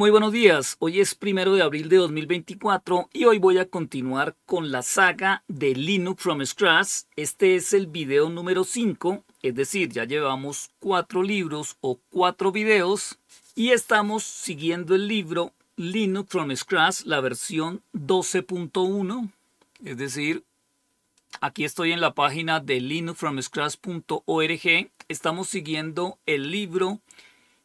Muy buenos días, hoy es primero de abril de 2024 y hoy voy a continuar con la saga de Linux from Scratch. Este es el video número 5, es decir, ya llevamos cuatro libros o cuatro videos y estamos siguiendo el libro Linux from Scratch, la versión 12.1, es decir, Aquí estoy en la página de linuxfromscratch.org. Estamos siguiendo el libro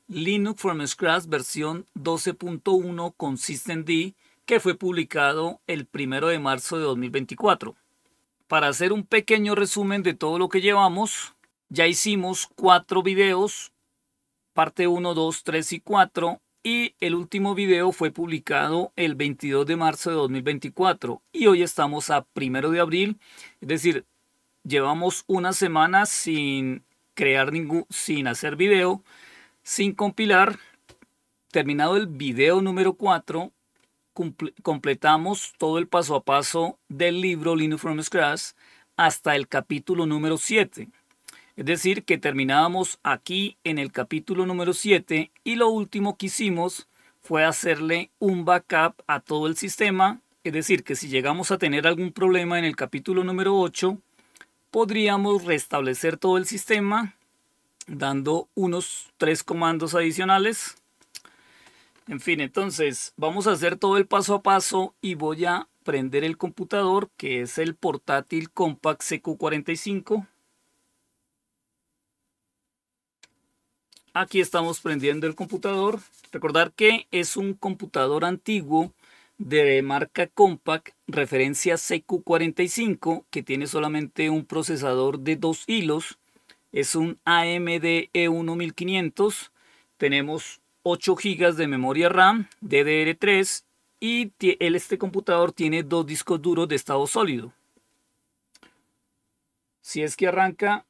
Linux from Scratch versión 12.1 con Systemd que fue publicado el 1 de marzo de 2024. Para hacer un pequeño resumen de todo lo que llevamos, ya hicimos cuatro videos, parte 1, 2, 3 y 4, y el último video fue publicado el 22 de marzo de 2024, y hoy estamos a 1 de abril, es decir, llevamos una semana sin crear sin hacer video, sin compilar, terminado el video número 4, completamos todo el paso a paso del libro Linux from Scratch hasta el capítulo número 7. Es decir, que terminábamos aquí en el capítulo número 7 y lo último que hicimos fue hacerle un backup a todo el sistema. Es decir, que si llegamos a tener algún problema en el capítulo número 8, podríamos restablecer todo el sistema dando unos tres comandos adicionales. En fin, entonces vamos a hacer todo el paso a paso y voy a prender el computador que es el portátil Compact CQ45. Aquí estamos prendiendo el computador. Recordar que es un computador antiguo de marca Compact, referencia CQ45, que tiene solamente un procesador de dos hilos es un AMD e 1500. Tenemos 8 GB de memoria RAM DDR3 y este computador tiene dos discos duros de estado sólido. Si es que arranca...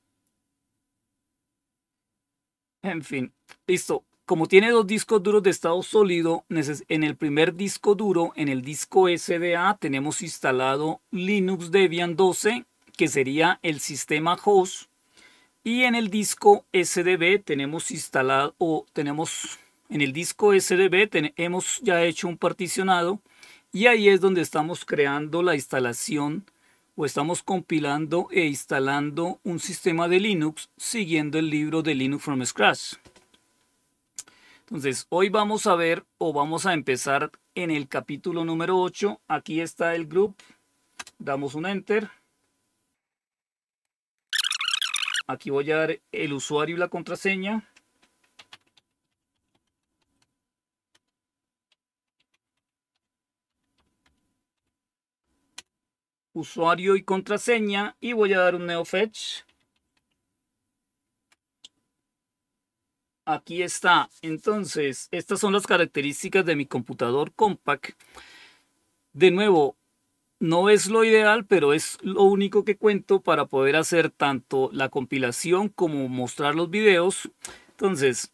En fin, listo. Como tiene dos discos duros de estado sólido, en el primer disco duro, en el disco SDA, tenemos instalado Linux Debian 12, que sería el sistema host y en el disco SDB tenemos instalado, o tenemos, en el disco SDB tenemos hemos ya hecho un particionado y ahí es donde estamos creando la instalación o estamos compilando e instalando un sistema de Linux siguiendo el libro de Linux from Scratch. Entonces, hoy vamos a ver o vamos a empezar en el capítulo número 8. Aquí está el group. Damos un enter. Aquí voy a dar el usuario y la contraseña. Usuario y contraseña. Y voy a dar un NeoFetch. Aquí está. Entonces, estas son las características de mi computador Compact. De nuevo, no es lo ideal, pero es lo único que cuento para poder hacer tanto la compilación como mostrar los videos. Entonces,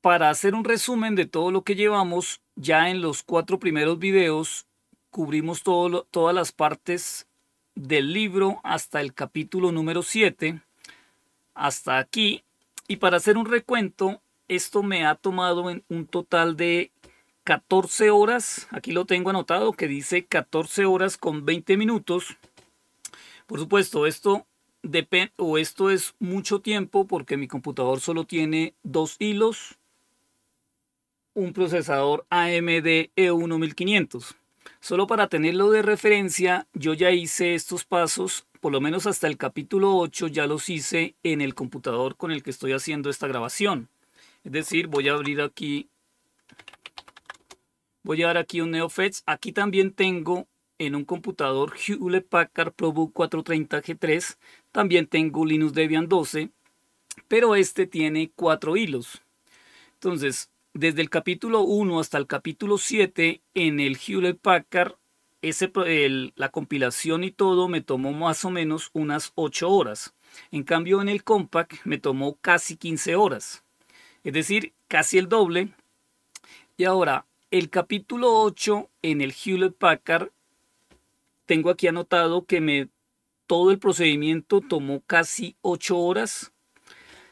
para hacer un resumen de todo lo que llevamos, ya en los cuatro primeros videos cubrimos todo, todas las partes del libro hasta el capítulo número 7, hasta aquí. Y para hacer un recuento, esto me ha tomado en un total de 14 horas, aquí lo tengo anotado, que dice 14 horas con 20 minutos. Por supuesto, esto depende, o esto es mucho tiempo porque mi computador solo tiene dos hilos, un procesador AMD e 1500 Solo para tenerlo de referencia, yo ya hice estos pasos, por lo menos hasta el capítulo 8 ya los hice en el computador con el que estoy haciendo esta grabación. Es decir, voy a abrir aquí Voy a dar aquí un NeoFetch. Aquí también tengo en un computador Hewlett Packard ProBook 430G3. También tengo Linux Debian 12, pero este tiene cuatro hilos. Entonces, desde el capítulo 1 hasta el capítulo 7 en el Hewlett Packard, ese, la compilación y todo me tomó más o menos unas 8 horas. En cambio, en el Compact me tomó casi 15 horas. Es decir, casi el doble. Y ahora, el capítulo 8 en el Hewlett Packard, tengo aquí anotado que me, todo el procedimiento tomó casi 8 horas.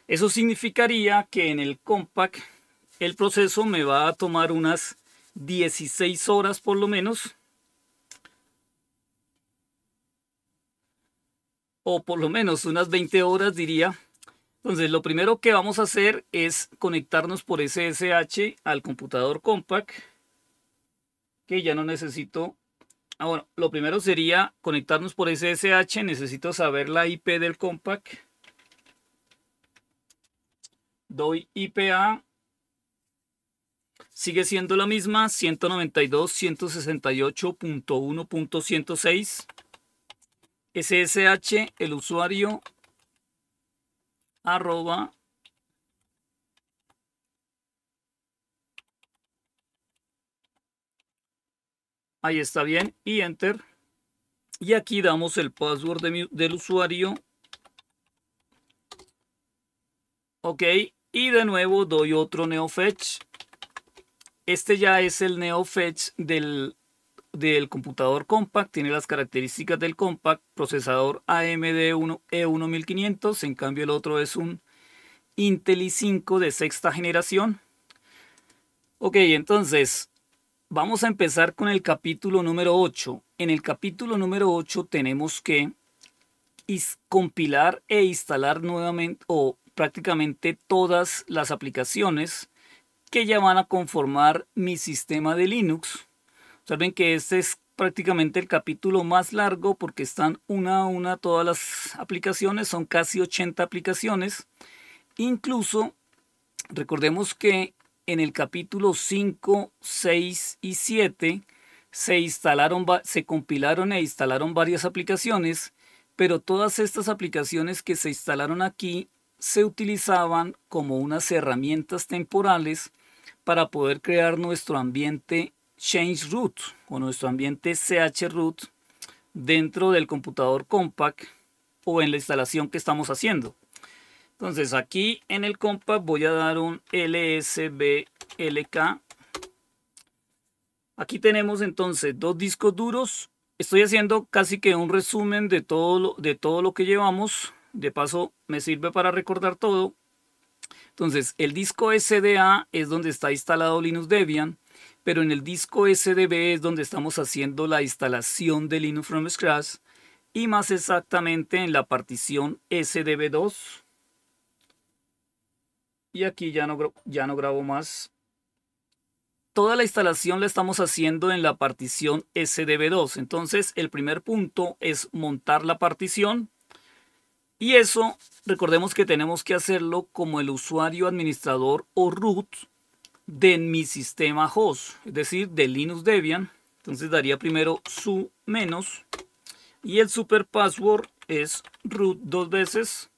Eso significaría que en el Compact el proceso me va a tomar unas 16 horas por lo menos. O por lo menos unas 20 horas diría. Entonces, lo primero que vamos a hacer es conectarnos por SSH al computador Compact que ya no necesito. ahora lo primero sería conectarnos por SSH, necesito saber la IP del Compact. Doy IPA, sigue siendo la misma, 192.168.1.106. SSH, el usuario, arroba Ahí está bien. Y enter. Y aquí damos el password del usuario. Ok. Y de nuevo doy otro NeoFetch. Este ya es el NeoFetch del, del computador compact, tiene las características del compact, procesador AMD E1500, en cambio el otro es un Intel i5 de sexta generación. Ok, entonces vamos a empezar con el capítulo número 8. En el capítulo número 8 tenemos que compilar e instalar nuevamente o prácticamente todas las aplicaciones que ya van a conformar mi sistema de Linux saben que este es prácticamente el capítulo más largo porque están una a una todas las aplicaciones, son casi 80 aplicaciones. Incluso recordemos que en el capítulo 5, 6 y 7 se instalaron, se compilaron e instalaron varias aplicaciones, pero todas estas aplicaciones que se instalaron aquí se utilizaban como unas herramientas temporales para poder crear nuestro ambiente change root o nuestro ambiente ch root dentro del computador compact o en la instalación que estamos haciendo. Entonces aquí en el compact voy a dar un lsblk. Aquí tenemos entonces dos discos duros. Estoy haciendo casi que un resumen de todo de todo lo que llevamos. De paso me sirve para recordar todo. Entonces el disco SDA es donde está instalado Linux Debian pero en el disco SDB es donde estamos haciendo la instalación de Linux from Scratch y más exactamente en la partición SDB2. Y aquí ya no, ya no grabo más. Toda la instalación la estamos haciendo en la partición SDB2. Entonces el primer punto es montar la partición. Y eso, recordemos que tenemos que hacerlo como el usuario administrador o root de mi sistema host, es decir, de Linux Debian. Entonces daría primero su menos y el super password es root dos veces.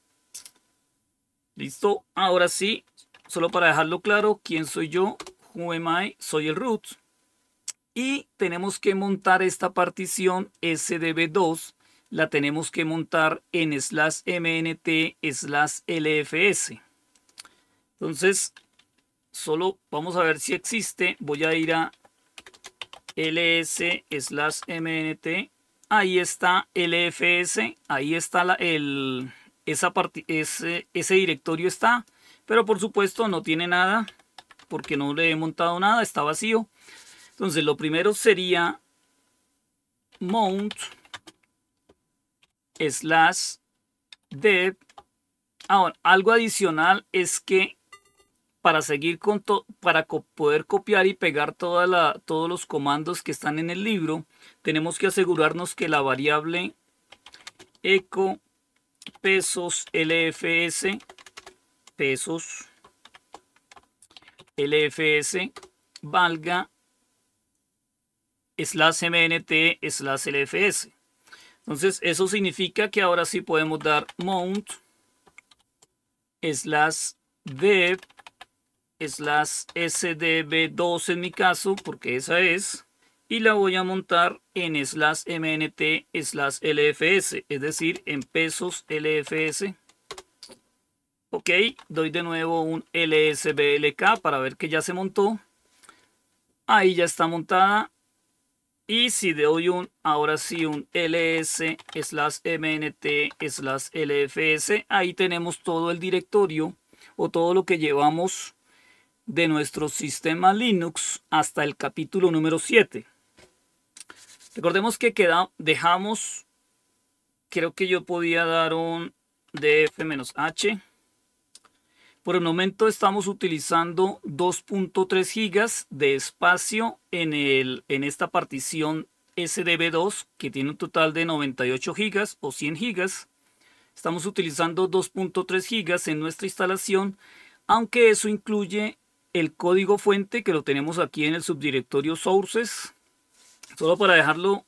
Listo, ahora sí, solo para dejarlo claro, ¿quién soy yo? Who Soy el root. Y tenemos que montar esta partición SDB2, la tenemos que montar en slash mnt slash lfs. Entonces, solo vamos a ver si existe. Voy a ir a ls slash mnt. Ahí está lfs, ahí está el, esa ese, ese directorio está, pero por supuesto no tiene nada porque no le he montado nada, está vacío. Entonces lo primero sería mount slash dev. Ahora, algo adicional es que para seguir con para poder copiar y pegar todos los comandos que están en el libro, tenemos que asegurarnos que la variable eco pesos lfs pesos lfs valga slash mnt slash lfs. Entonces, eso significa que ahora sí podemos dar mount slash dev slash sdb2 en mi caso, porque esa es, y la voy a montar en slash mnt slash lfs, es decir, en pesos lfs. Ok, doy de nuevo un lsblk para ver que ya se montó. Ahí ya está montada. Y si doy un, ahora sí, un ls slash mnt slash lfs, ahí tenemos todo el directorio o todo lo que llevamos de nuestro sistema Linux hasta el capítulo número 7. Recordemos que queda, dejamos, creo que yo podía dar un df-h. Por el momento estamos utilizando 2.3 gigas de espacio en, el, en esta partición SDB2 que tiene un total de 98 gigas o 100 gigas. Estamos utilizando 2.3 gigas en nuestra instalación, aunque eso incluye el código fuente que lo tenemos aquí en el subdirectorio sources. Solo para dejarlo,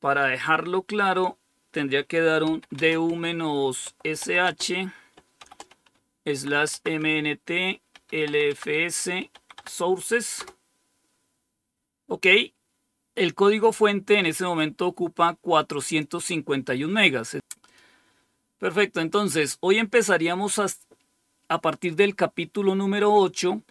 para dejarlo claro, tendría que dar un du-sh slash mnt lfs sources. Ok, el código fuente en ese momento ocupa 451 megas. Perfecto, entonces hoy empezaríamos a a partir del capítulo número 8.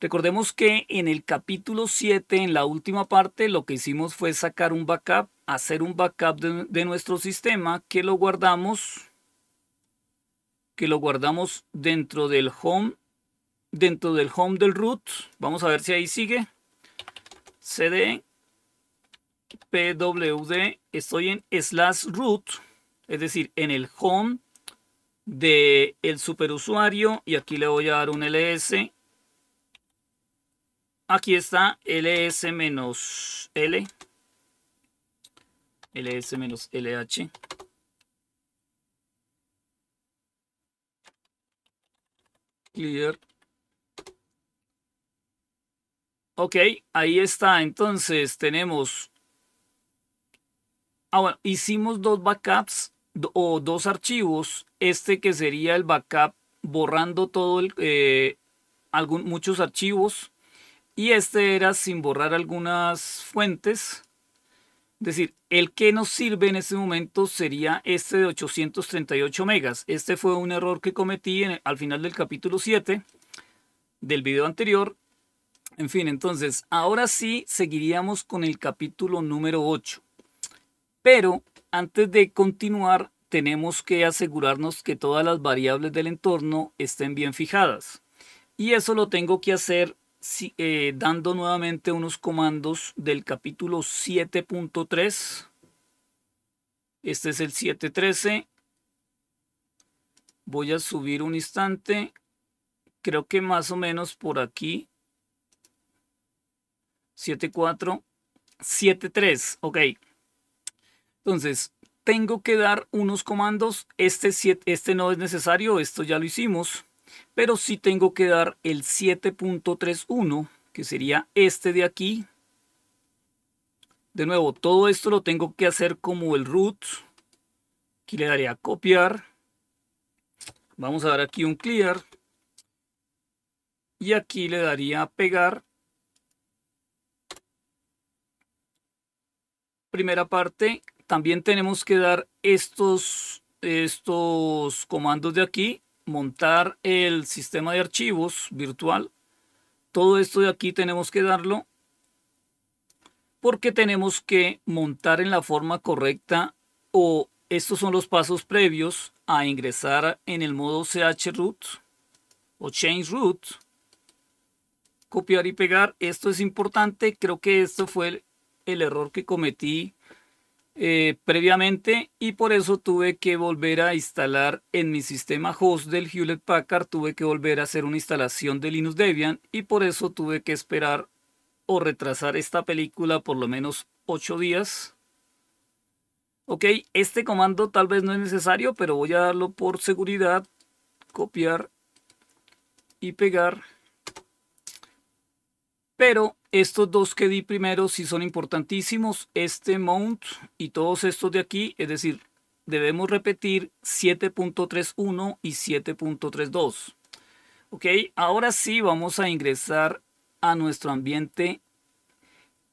Recordemos que en el capítulo 7, en la última parte, lo que hicimos fue sacar un backup, hacer un backup de, nuestro sistema que lo guardamos que lo guardamos dentro del home dentro del home del root. Vamos a ver si ahí sigue. CD PWD, estoy en slash root, es decir, en el home de el superusuario y aquí le voy a dar un ls. Aquí está ls-l, menos ls-lh. menos Clear. Ok, ahí está. Entonces tenemos... Ah, hicimos dos backups o dos archivos, este que sería el backup borrando todo el, eh, muchos archivos y este era sin borrar algunas fuentes. Es decir, el que nos sirve en este momento sería este de 838 megas. Este fue un error que cometí al final del capítulo 7 del video anterior. En fin, entonces, ahora sí seguiríamos con el capítulo número 8. Pero antes de continuar, tenemos que asegurarnos que todas las variables del entorno estén bien fijadas. Y eso lo tengo que hacer eh, dando nuevamente unos comandos del capítulo 7.3. Este es el 7.13. Voy a subir un instante. Creo que más o menos por aquí. 7.4. 7.3. Ok. Entonces, tengo que dar unos comandos. Este, este no es necesario, esto ya lo hicimos. Pero sí tengo que dar el 7.31, que sería este de aquí. De nuevo, todo esto lo tengo que hacer como el root. Aquí le daría copiar. Vamos a dar aquí un clear. Y aquí le daría pegar. Primera parte, también tenemos que dar estos, estos comandos de aquí, montar el sistema de archivos virtual. Todo esto de aquí tenemos que darlo porque tenemos que montar en la forma correcta o estos son los pasos previos a ingresar en el modo root. o change root. Copiar y pegar. Esto es importante. Creo que esto fue el error que cometí eh, previamente y por eso tuve que volver a instalar en mi sistema host del Hewlett Packard, tuve que volver a hacer una instalación de Linux Debian y por eso tuve que esperar o retrasar esta película por lo menos 8 días. Ok, este comando tal vez no es necesario, pero voy a darlo por seguridad, copiar y pegar. Pero estos dos que di primero sí son importantísimos. Este mount y todos estos de aquí, es decir, debemos repetir 7.31 y 7.32. Ok, ahora sí vamos a ingresar a nuestro ambiente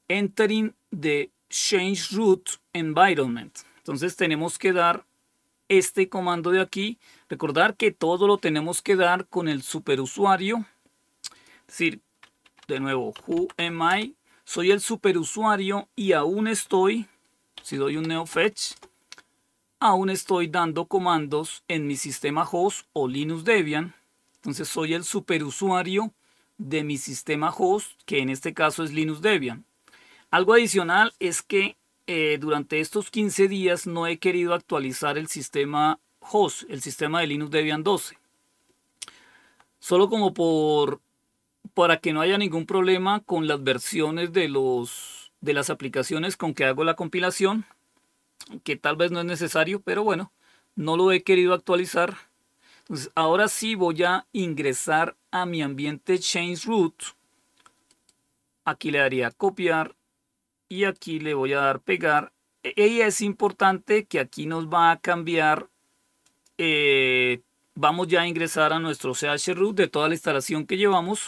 entering the change root environment. Entonces tenemos que dar este comando de aquí. Recordar que todo lo tenemos que dar con el superusuario. Es decir, de nuevo, who am I? Soy el superusuario y aún estoy, si doy un neo fetch aún estoy dando comandos en mi sistema host o Linux Debian. Entonces soy el superusuario de mi sistema host, que en este caso es Linux Debian. Algo adicional es que eh, durante estos 15 días no he querido actualizar el sistema host, el sistema de Linux Debian 12. Solo como por para que no haya ningún problema con las versiones de, los, de las aplicaciones con que hago la compilación, que tal vez no es necesario, pero bueno, no lo he querido actualizar. ahora sí voy a ingresar a mi ambiente change root. Aquí le daría copiar y aquí le voy a dar pegar. E, y es importante que aquí nos va a cambiar eh, vamos ya a ingresar a nuestro CH root de toda la instalación que llevamos.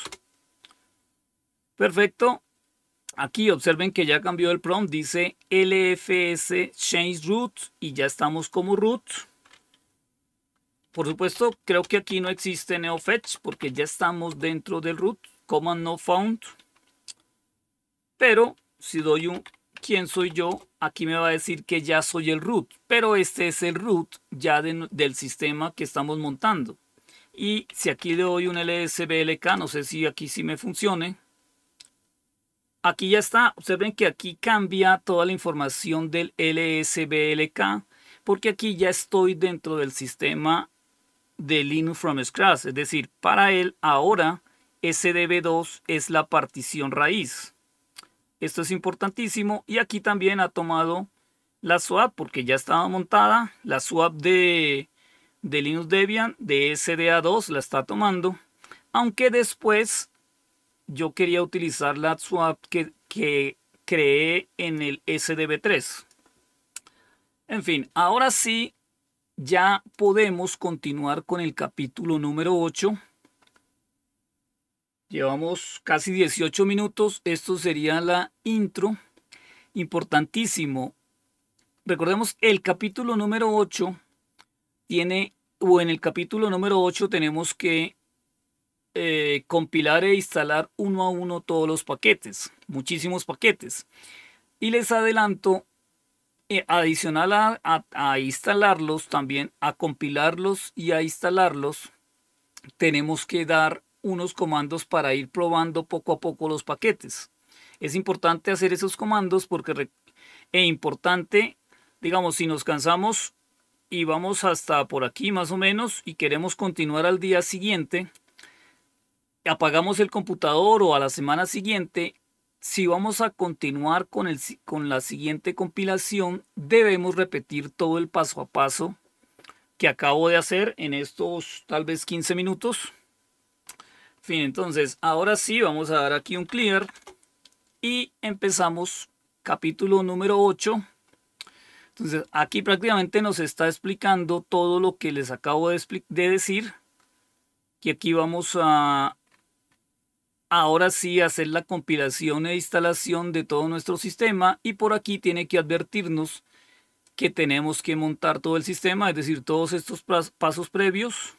Perfecto. Aquí observen que ya cambió el prompt, dice LFS change root y ya estamos como root. Por supuesto, creo que aquí no existe neofetch porque ya estamos dentro del root, command no found. Pero si doy un quién soy yo, aquí me va a decir que ya soy el root, pero este es el root ya del sistema que estamos montando. Y si aquí le doy un lsblk, no sé si aquí sí me funcione, Aquí ya está. Observen que aquí cambia toda la información del LSBLK porque aquí ya estoy dentro del sistema de Linux from scratch. Es decir, para él ahora SDB2 es la partición raíz. Esto es importantísimo y aquí también ha tomado la swap porque ya estaba montada. La swap de, de Linux Debian de SDA2 la está tomando. Aunque después yo quería utilizar la swap que, que creé en el SDB3. En fin, ahora sí, ya podemos continuar con el capítulo número 8. Llevamos casi 18 minutos. Esto sería la intro. Importantísimo. Recordemos, el capítulo número 8 tiene, o en el capítulo número 8 tenemos que eh, compilar e instalar uno a uno todos los paquetes, muchísimos paquetes. Y les adelanto, eh, adicional a, a instalarlos, también a compilarlos y a instalarlos, tenemos que dar unos comandos para ir probando poco a poco los paquetes. Es importante hacer esos comandos porque es e importante, digamos, si nos cansamos y vamos hasta por aquí más o menos y queremos continuar al día siguiente, apagamos el computador o a la semana siguiente, si vamos a continuar con, el, con la siguiente compilación, debemos repetir todo el paso a paso que acabo de hacer en estos tal vez 15 minutos. fin, entonces, ahora sí, vamos a dar aquí un clear y empezamos capítulo número 8. Entonces, aquí prácticamente nos está explicando todo lo que les acabo de, de decir. Y aquí vamos a ahora sí hacer la compilación e instalación de todo nuestro sistema y por aquí tiene que advertirnos que tenemos que montar todo el sistema, es decir, todos estos pasos previos.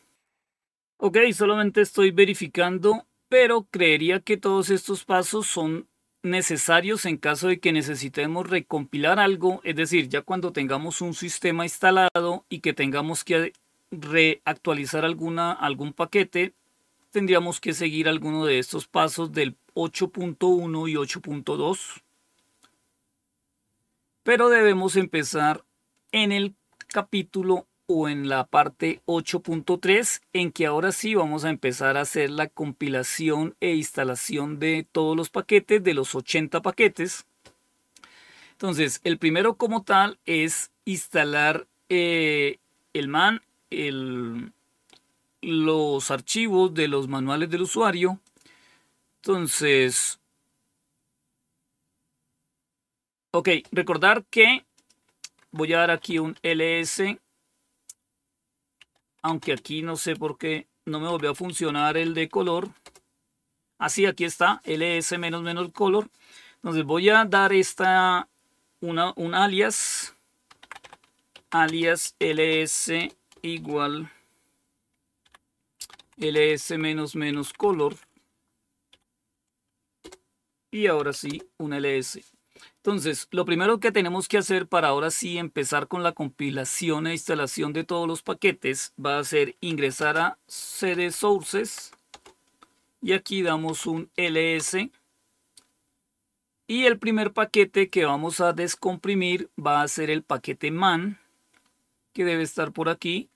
Ok, solamente estoy verificando, pero creería que todos estos pasos son necesarios en caso de que necesitemos recompilar algo, es decir, ya cuando tengamos un sistema instalado y que tengamos que reactualizar alguna, algún paquete, tendríamos que seguir alguno de estos pasos del 8.1 y 8.2. Pero debemos empezar en el capítulo o en la parte 8.3 en que ahora sí vamos a empezar a hacer la compilación e instalación de todos los paquetes, de los 80 paquetes. Entonces, el primero como tal es instalar eh, el MAN, el los archivos de los manuales del usuario. Entonces, ok, recordar que voy a dar aquí un ls, aunque aquí no sé por qué no me volvió a funcionar el de color. Así, ah, aquí está, ls menos menos color. Entonces voy a dar esta, una, un alias, alias ls igual ls color y ahora sí un ls entonces lo primero que tenemos que hacer para ahora sí empezar con la compilación e instalación de todos los paquetes va a ser ingresar a cd sources y aquí damos un ls y el primer paquete que vamos a descomprimir va a ser el paquete man que debe estar por aquí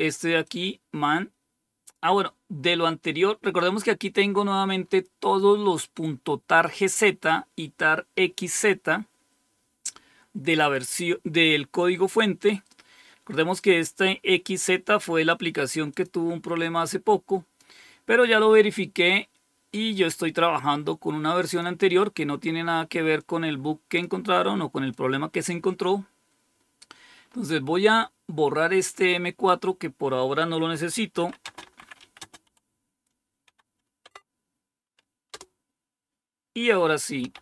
este de aquí, man. Ah, bueno, de lo anterior, recordemos que aquí tengo nuevamente todos los puntos .tar gz y tar xz de la versión del código fuente. Recordemos que este XZ fue la aplicación que tuvo un problema hace poco, pero ya lo verifiqué y yo estoy trabajando con una versión anterior que no tiene nada que ver con el bug que encontraron o con el problema que se encontró. Entonces voy a borrar este M4 que por ahora no lo necesito. Y ahora sí,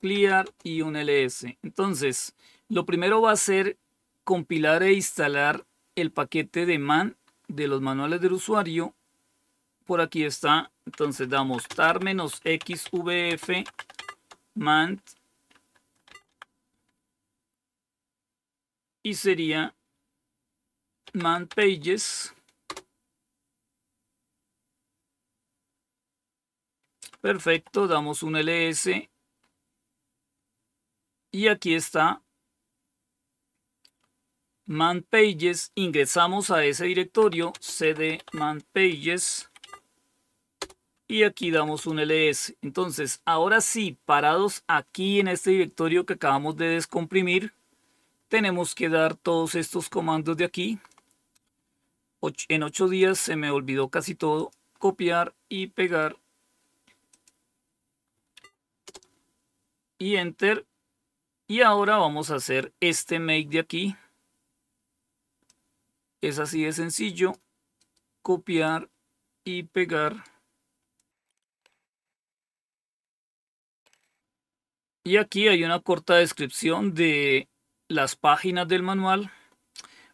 clear y un ls. Entonces, lo primero va a ser compilar e instalar el paquete de man de los manuales del usuario. Por aquí está. Entonces damos tar-xvf man y sería man pages. Perfecto, damos un ls. Y aquí está man pages. Ingresamos a ese directorio cd man pages. Y aquí damos un ls. Entonces, ahora sí, parados aquí en este directorio que acabamos de descomprimir, tenemos que dar todos estos comandos de aquí en ocho días se me olvidó casi todo. Copiar y pegar. Y enter. Y ahora vamos a hacer este make de aquí. Es así de sencillo. Copiar y pegar. Y aquí hay una corta descripción de las páginas del manual.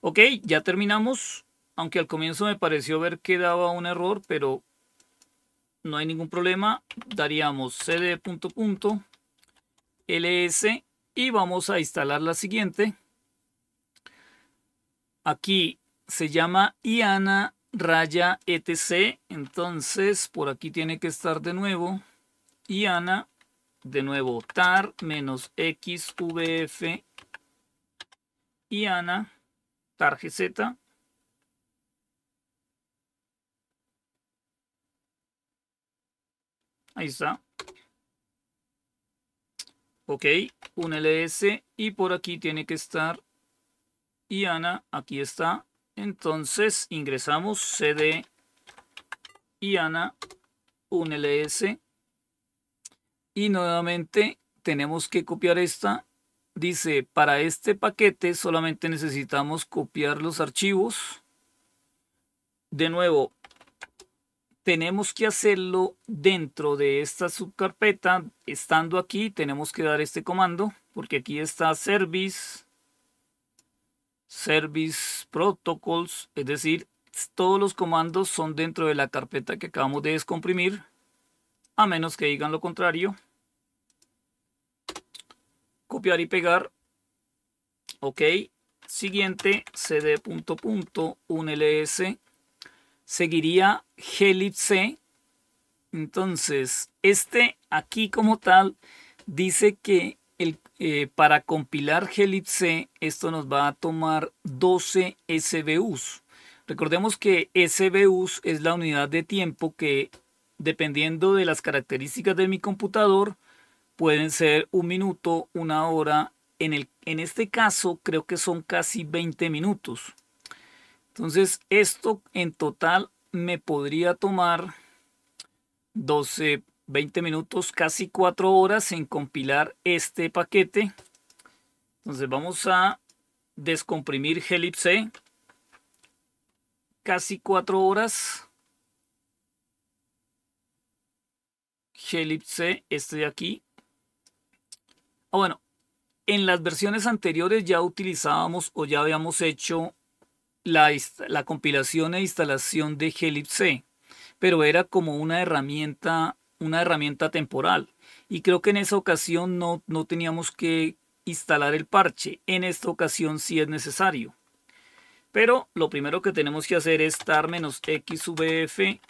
Ok, ya terminamos aunque al comienzo me pareció ver que daba un error, pero no hay ningún problema. Daríamos cd punto punto ls y vamos a instalar la siguiente. Aquí se llama IANA raya etc. Entonces por aquí tiene que estar de nuevo IANA, de nuevo tar menos xvf IANA tar Ahí está. Ok, un LS y por aquí tiene que estar IANA. Aquí está. Entonces ingresamos CD IANA, un LS. Y nuevamente tenemos que copiar esta. Dice, para este paquete solamente necesitamos copiar los archivos. De nuevo, tenemos que hacerlo dentro de esta subcarpeta. Estando aquí, tenemos que dar este comando, porque aquí está service, service protocols, es decir, todos los comandos son dentro de la carpeta que acabamos de descomprimir, a menos que digan lo contrario. Copiar y pegar. Ok. Siguiente, cd seguiría GLIB-C, Entonces, este aquí como tal dice que eh, para compilar GLIB-C esto nos va a tomar 12 SBUs. Recordemos que SBUs es la unidad de tiempo que dependiendo de las características de mi computador pueden ser un minuto, una hora. En, el, en este caso creo que son casi 20 minutos. Entonces, esto en total me podría tomar 12, 20 minutos, casi 4 horas en compilar este paquete. Entonces vamos a descomprimir Helipse. Casi 4 horas. Helipse, este de aquí. Ah, bueno, en las versiones anteriores ya utilizábamos o ya habíamos hecho la, compilación e instalación de C, pero era como una herramienta, una herramienta temporal. Y creo que en esa ocasión no, teníamos que instalar el parche. En esta ocasión sí es necesario. Pero lo primero que tenemos que hacer es tar -xvf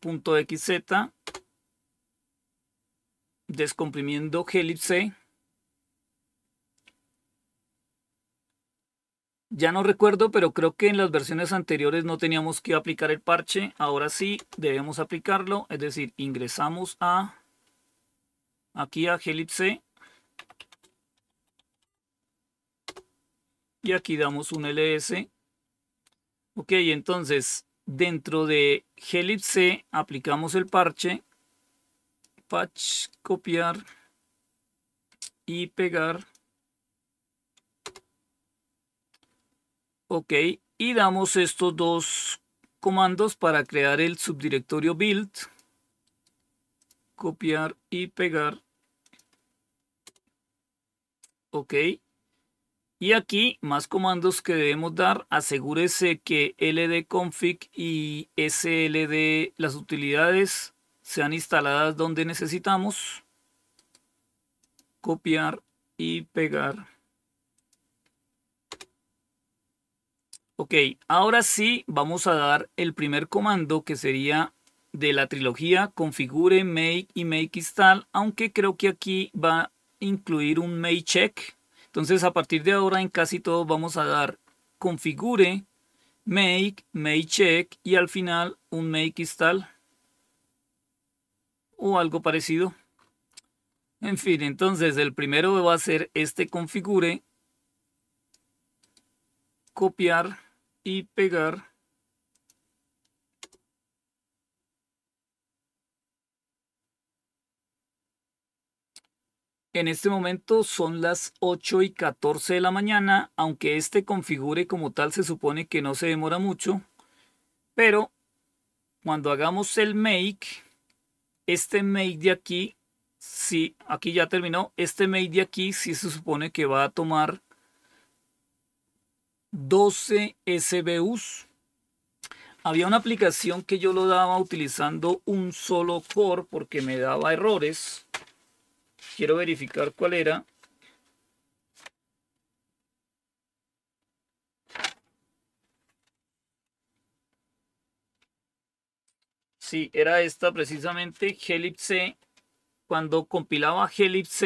punto descomprimiendo C Ya no recuerdo, pero creo que en las versiones anteriores no teníamos que aplicar el parche. Ahora sí debemos aplicarlo. Es decir, ingresamos a aquí a C. Y aquí damos un ls. Ok, entonces dentro de C aplicamos el parche. Patch, copiar y pegar. Ok, y damos estos dos comandos para crear el subdirectorio build. Copiar y pegar. Ok. Y aquí más comandos que debemos dar. Asegúrese que ldconfig y sld, las utilidades, sean instaladas donde necesitamos. Copiar y pegar. Ok, ahora sí vamos a dar el primer comando que sería de la trilogía configure, make y make install, aunque creo que aquí va a incluir un make check. Entonces a partir de ahora en casi todo, vamos a dar configure, make, make check y al final un make install o algo parecido. En fin, entonces el primero va a ser este configure, copiar y pegar En este momento son las 8 y 14 de la mañana, aunque este configure como tal se supone que no se demora mucho, pero cuando hagamos el make, este make de aquí, si aquí ya terminó, este make de aquí si se supone que va a tomar 12 SBUs. Había una aplicación que yo lo daba utilizando un solo core porque me daba errores. Quiero verificar cuál era. Sí, era esta precisamente, Helix Cuando compilaba Helix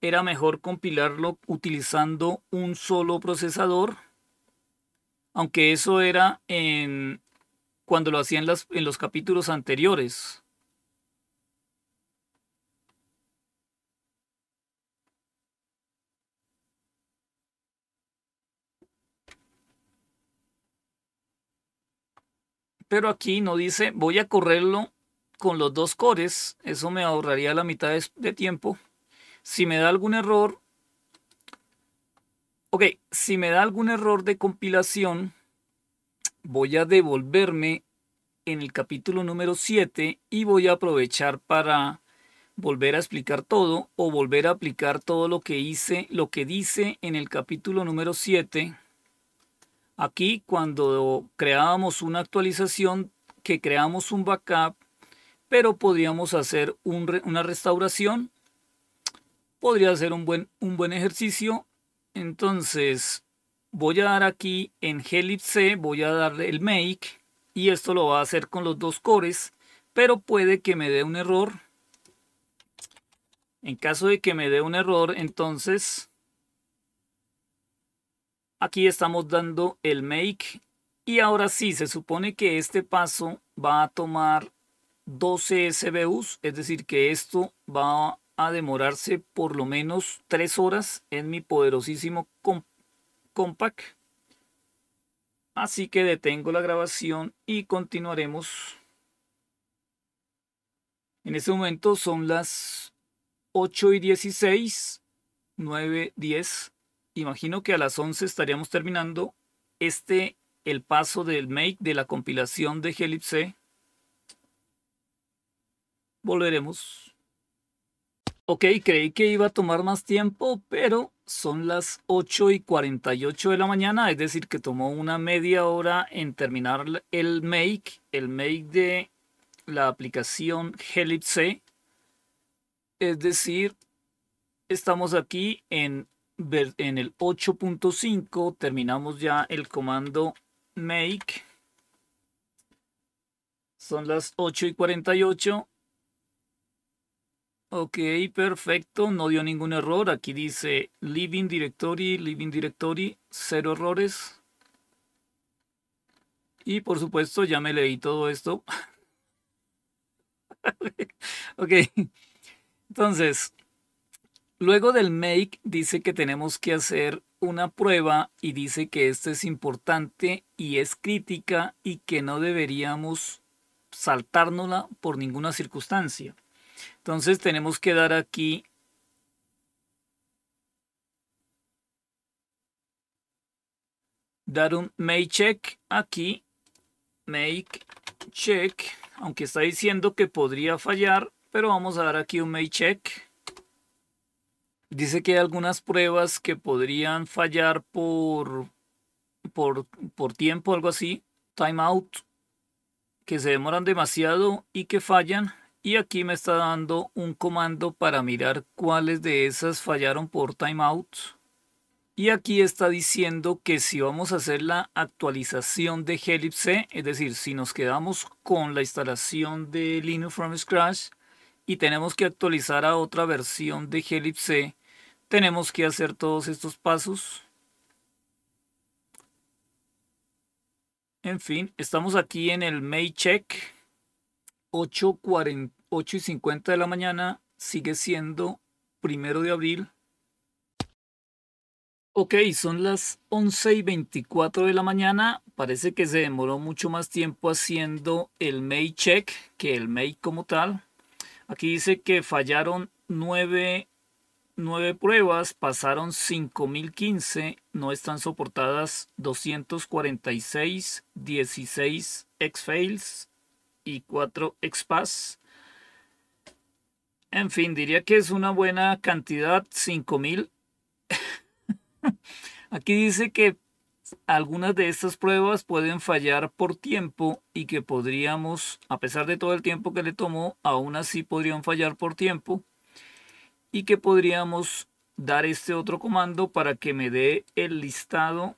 era mejor compilarlo utilizando un solo procesador, aunque eso era en, cuando lo hacían en los capítulos anteriores. Pero aquí no dice voy a correrlo con los dos cores, eso me ahorraría la mitad de tiempo. Si me da algún error, ok, si me da algún error de compilación, voy a devolverme en el capítulo número 7 y voy a aprovechar para volver a explicar todo o volver a aplicar todo lo que hice, lo que dice en el capítulo número 7. Aquí cuando creábamos una actualización, que creamos un backup, pero podríamos hacer una restauración podría ser un buen, un buen ejercicio. Entonces voy a dar aquí en Helix C, voy a darle el make y esto lo va a hacer con los dos cores, pero puede que me dé un error. En caso de que me dé un error, entonces aquí estamos dando el make y ahora sí, se supone que este paso va a tomar 12 SBUs, es decir, que esto va a, a demorarse por lo menos tres horas en mi poderosísimo compact. Así que detengo la grabación y continuaremos. En este momento son las 8 y 16, 9, 10. Imagino que a las 11 estaríamos terminando este, el paso del make de la compilación de Helipse. Volveremos. Ok, creí que iba a tomar más tiempo, pero son las 8 y 48 de la mañana, es decir, que tomó una media hora en terminar el make, el make de la aplicación Helipse. Es decir, estamos aquí en, en el 8.5, terminamos ya el comando make. Son las 8 y 48 Ok, perfecto, no dio ningún error. Aquí dice Living Directory, Living Directory, cero errores. Y por supuesto ya me leí todo esto. ok, entonces, luego del make dice que tenemos que hacer una prueba y dice que esta es importante y es crítica y que no deberíamos saltárnosla por ninguna circunstancia. Entonces tenemos que dar aquí dar un make check aquí, make check, aunque está diciendo que podría fallar, pero vamos a dar aquí un make check. Dice que hay algunas pruebas que podrían fallar por, por, por tiempo, algo así, timeout, que se demoran demasiado y que fallan. Y aquí me está dando un comando para mirar cuáles de esas fallaron por timeout. Y aquí está diciendo que si vamos a hacer la actualización de C, es decir, si nos quedamos con la instalación de Linux from scratch y tenemos que actualizar a otra versión de C tenemos que hacer todos estos pasos. En fin, estamos aquí en el May Check. 8, y 50 de la mañana sigue siendo primero de abril. Ok, son las 11 y 24 de la mañana. Parece que se demoró mucho más tiempo haciendo el May check que el May como tal. Aquí dice que fallaron 9, 9 pruebas, pasaron 5015, no están soportadas 246, 16 X-Fails, y 4 expas En fin, diría que es una buena cantidad, 5000. Aquí dice que algunas de estas pruebas pueden fallar por tiempo y que podríamos, a pesar de todo el tiempo que le tomó, aún así podrían fallar por tiempo y que podríamos dar este otro comando para que me dé el listado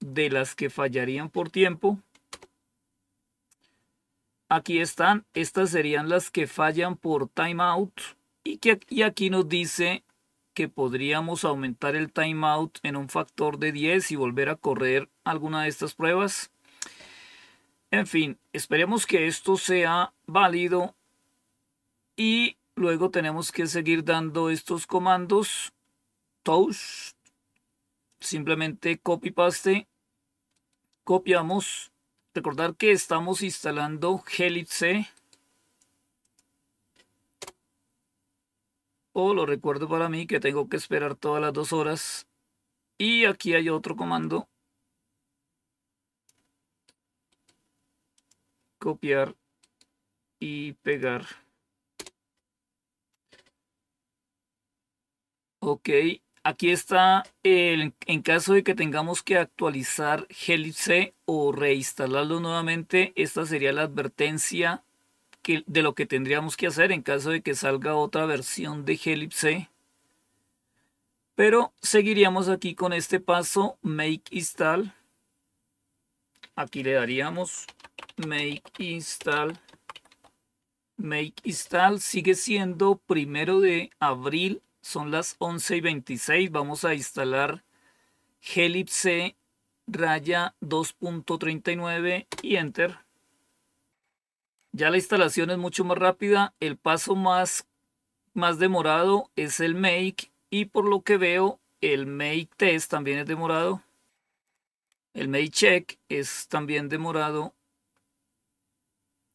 de las que fallarían por tiempo Aquí están, estas serían las que fallan por timeout. Y, que, aquí nos dice que podríamos aumentar el timeout en un factor de 10 y volver a correr alguna de estas pruebas. En fin, esperemos que esto sea válido y luego tenemos que seguir dando estos comandos toast simplemente copy paste copiamos recordar que estamos instalando Helipse. O lo recuerdo para mí que tengo que esperar todas las dos horas. Y aquí hay otro comando. Copiar y pegar. Ok, Aquí está, el, en caso de que tengamos que actualizar Helipse o reinstalarlo nuevamente, esta sería la advertencia de lo que tendríamos que hacer en caso de que salga otra versión de Helipse. Pero seguiríamos aquí con este paso, make install. Aquí le daríamos make install. Make install sigue siendo primero de abril son las 11 y 26. Vamos a instalar C raya 2.39 y Enter. Ya la instalación es mucho más rápida. El paso más, más demorado es el Make y por lo que veo el Make Test también es demorado. El Make Check es también demorado.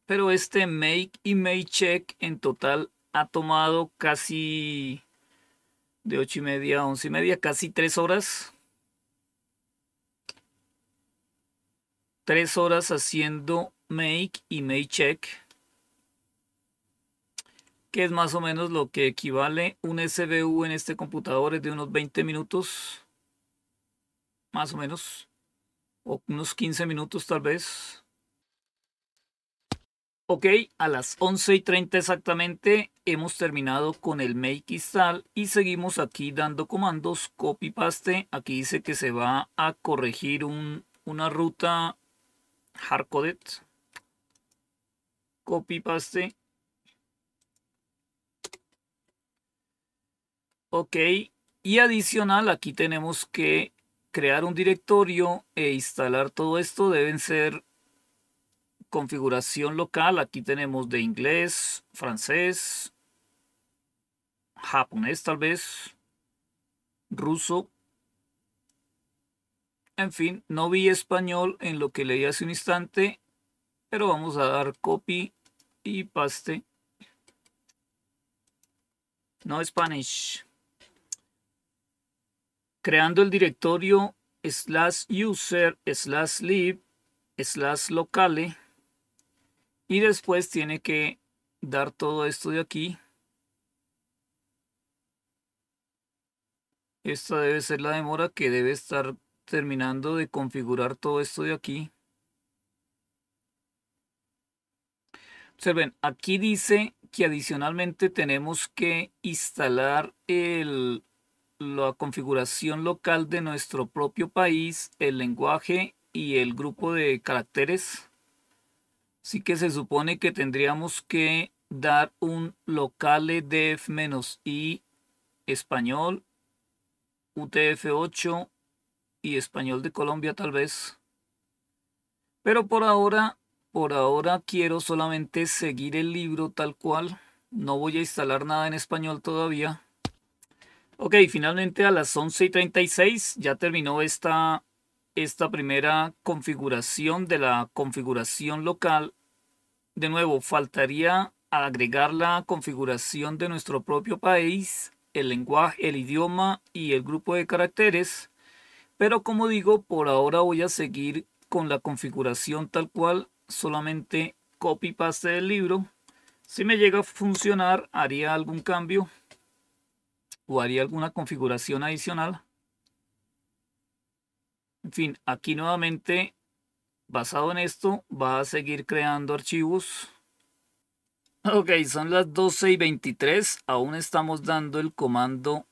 Pero este Make y Make Check en total ha tomado casi de ocho y media a once y media, casi tres horas. Tres horas haciendo make y make check, que es más o menos lo que equivale un SBU en este computador, es de unos 20 minutos, más o menos, o unos 15 minutos tal vez. Ok, a las 11 y 30 exactamente hemos terminado con el make install y seguimos aquí dando comandos copy paste. Aquí dice que se va a corregir una ruta hardcoded. Copy paste. Ok, y adicional aquí tenemos que crear un directorio e instalar todo esto. Deben ser configuración local, aquí tenemos de inglés, francés, japonés tal vez, ruso. En fin, no vi español en lo que leí hace un instante, pero vamos a dar copy y paste. No Spanish. Creando el directorio slash user slash lib slash locale y después tiene que dar todo esto de aquí. Esta debe ser la demora que debe estar terminando de configurar todo esto de aquí. Observen, aquí dice que adicionalmente tenemos que instalar la configuración local de nuestro propio país, el lenguaje y el grupo de caracteres. Así que se supone que tendríamos que dar un def menos i español UTF-8 y español de Colombia tal vez. Pero por ahora, por ahora quiero solamente seguir el libro tal cual. No voy a instalar nada en español todavía. Ok, finalmente a las 11 y 36 ya terminó esta, esta primera configuración de la configuración local de nuevo, faltaría agregar la configuración de nuestro propio país, el lenguaje, el idioma y el grupo de caracteres. Pero como digo, por ahora voy a seguir con la configuración tal cual, solamente copy paste del libro. Si me llega a funcionar, haría algún cambio o haría alguna configuración adicional. En fin, aquí nuevamente Basado en esto, va a seguir creando archivos. Ok, son las 12 y 23. Aún estamos dando el comando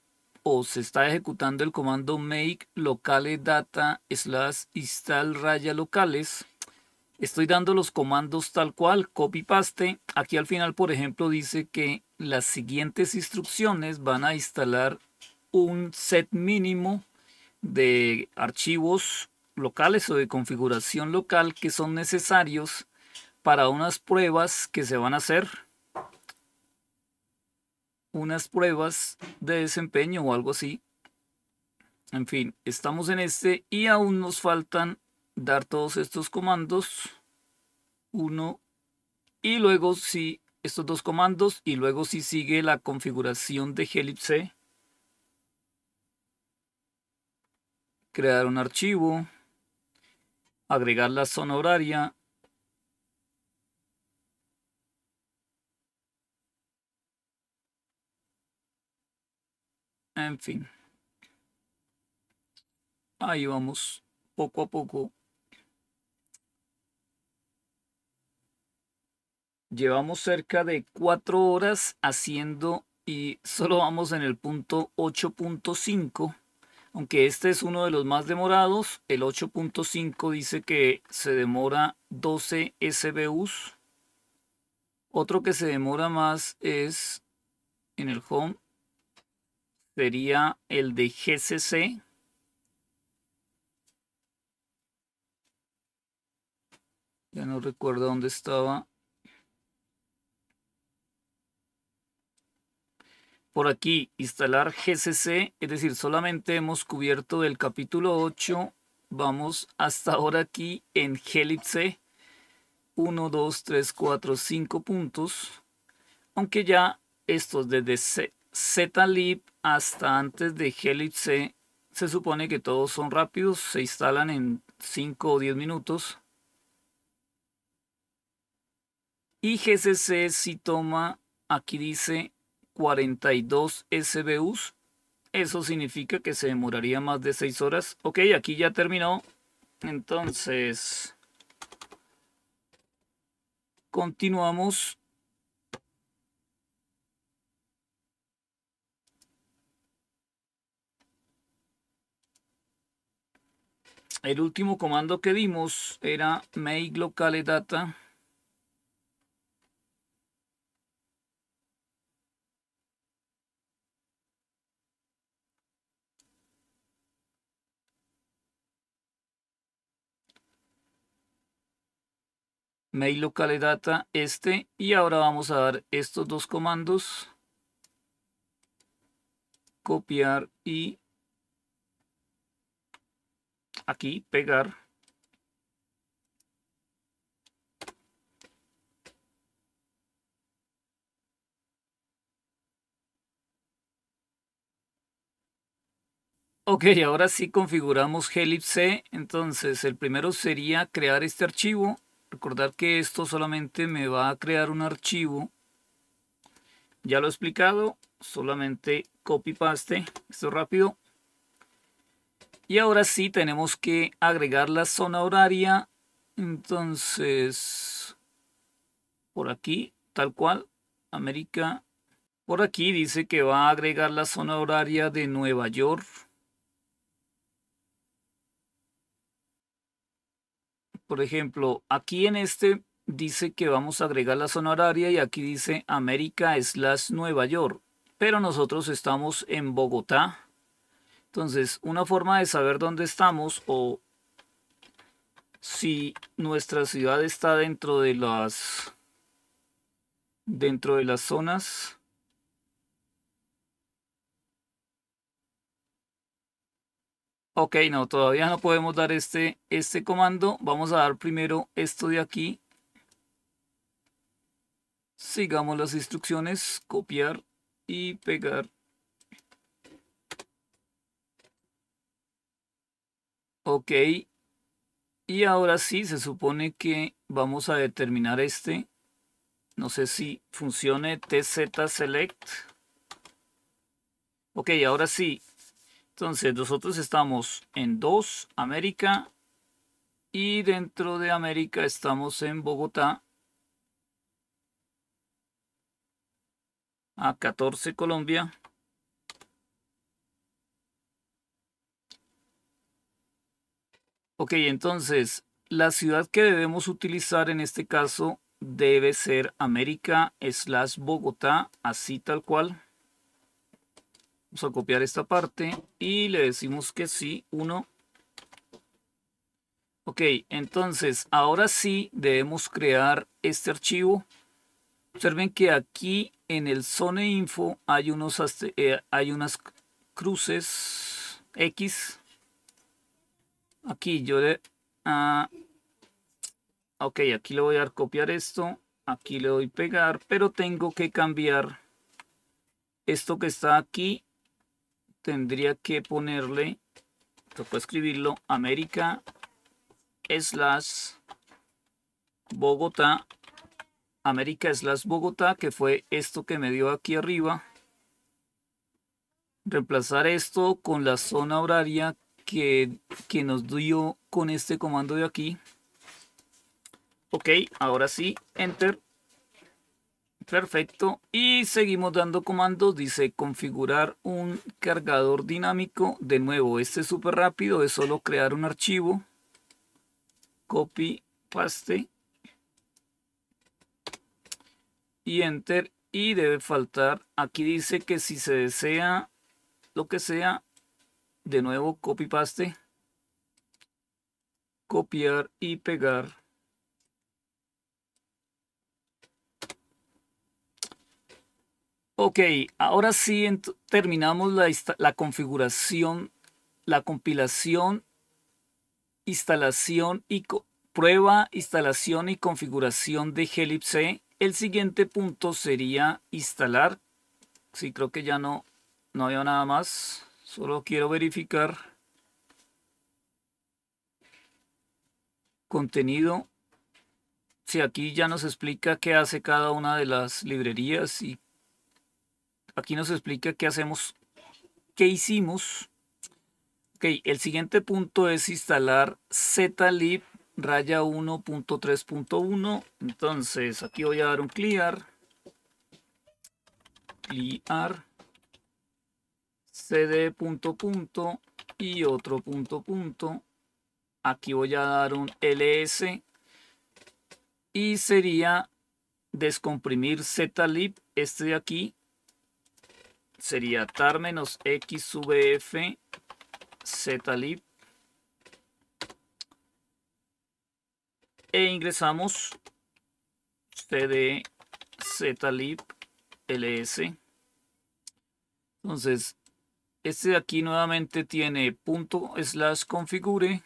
o se está ejecutando el comando make locales data slash install raya locales. Estoy dando los comandos tal cual, copy paste. Aquí al final, por ejemplo, dice que las siguientes instrucciones van a instalar un set mínimo de archivos locales o de configuración local que son necesarios para unas pruebas que se van a hacer. Unas pruebas de desempeño o algo así. En fin, estamos en este y aún nos faltan dar todos estos comandos. Uno y luego sí estos dos comandos y luego si sigue la configuración de Helipse. Crear un archivo agregar la zona horaria En fin. Ahí vamos poco a poco. Llevamos cerca de cuatro horas haciendo y solo vamos en el punto 8.5. Aunque este es uno de los más demorados, el 8.5 dice que se demora 12 SBUs. Otro que se demora más es en el home sería el de GCC. Ya no recuerdo dónde estaba. por aquí instalar GCC, es decir, solamente hemos cubierto del capítulo 8, vamos hasta ahora aquí en Helipse, 1, 2, 3, 4, 5 puntos, aunque ya estos desde Zlib hasta antes de Helipse se supone que todos son rápidos, se instalan en 5 o 10 minutos. Y GCC si toma, aquí dice 42 SBUs. Eso significa que se demoraría más de 6 horas. Ok, aquí ya terminó. Entonces, continuamos. El último comando que dimos era make locale data. mail local data este y ahora vamos a dar estos dos comandos copiar y aquí pegar Ok, ahora sí configuramos helipse. Entonces, el primero sería crear este archivo Recordar que esto solamente me va a crear un archivo. Ya lo he explicado. Solamente copy paste. Esto rápido. Y ahora sí tenemos que agregar la zona horaria. Entonces, por aquí, tal cual, América. Por aquí dice que va a agregar la zona horaria de Nueva York. Por ejemplo, aquí en este dice que vamos a agregar la zona horaria y aquí dice América slash Nueva York. Pero nosotros estamos en Bogotá. Entonces, una forma de saber dónde estamos o si nuestra ciudad está dentro de las dentro de las zonas Ok, no, todavía no podemos dar este, este comando. Vamos a dar primero esto de aquí. Sigamos las instrucciones, copiar y pegar. Ok. Y ahora sí, se supone que vamos a determinar este. No sé si funcione tz select. Ok, ahora sí, entonces nosotros estamos en 2, América, y dentro de América estamos en Bogotá, a 14 Colombia. Ok, entonces la ciudad que debemos utilizar en este caso debe ser América slash Bogotá, así tal cual. Vamos a copiar esta parte y le decimos que sí, Uno. Ok, entonces ahora sí debemos crear este archivo. Observen que aquí en el zone info hay, unos, eh, hay unas cruces X. Aquí yo le... Ah, ok, aquí le voy a dar copiar esto. Aquí le doy pegar, pero tengo que cambiar esto que está aquí tendría que ponerle, tocó escribirlo, América slash Bogotá, América slash Bogotá, que fue esto que me dio aquí arriba. Reemplazar esto con la zona horaria que, que nos dio con este comando de aquí. Ok, ahora sí, enter. Perfecto. Y seguimos dando comandos. Dice configurar un cargador dinámico. De nuevo, este es súper rápido. Es solo crear un archivo. Copy, paste. Y enter. Y debe faltar. Aquí dice que si se desea lo que sea. De nuevo, copy, paste. Copiar y pegar. Ok, ahora sí terminamos la, configuración, la compilación, instalación y prueba, instalación y configuración de Helipse. El siguiente punto sería instalar. Sí, creo que ya no, no había nada más. Solo quiero verificar contenido. Si sí, aquí ya nos explica qué hace cada una de las librerías y aquí nos explica qué hacemos, qué hicimos. Ok, el siguiente punto es instalar zlib raya 1.3.1. Entonces, aquí voy a dar un clear. Clear. CD punto punto y otro punto punto. Aquí voy a dar un ls y sería descomprimir zlib, este de aquí, sería tar menos x sub f E ingresamos cd zlib ls. Entonces, este de aquí nuevamente tiene punto slash configure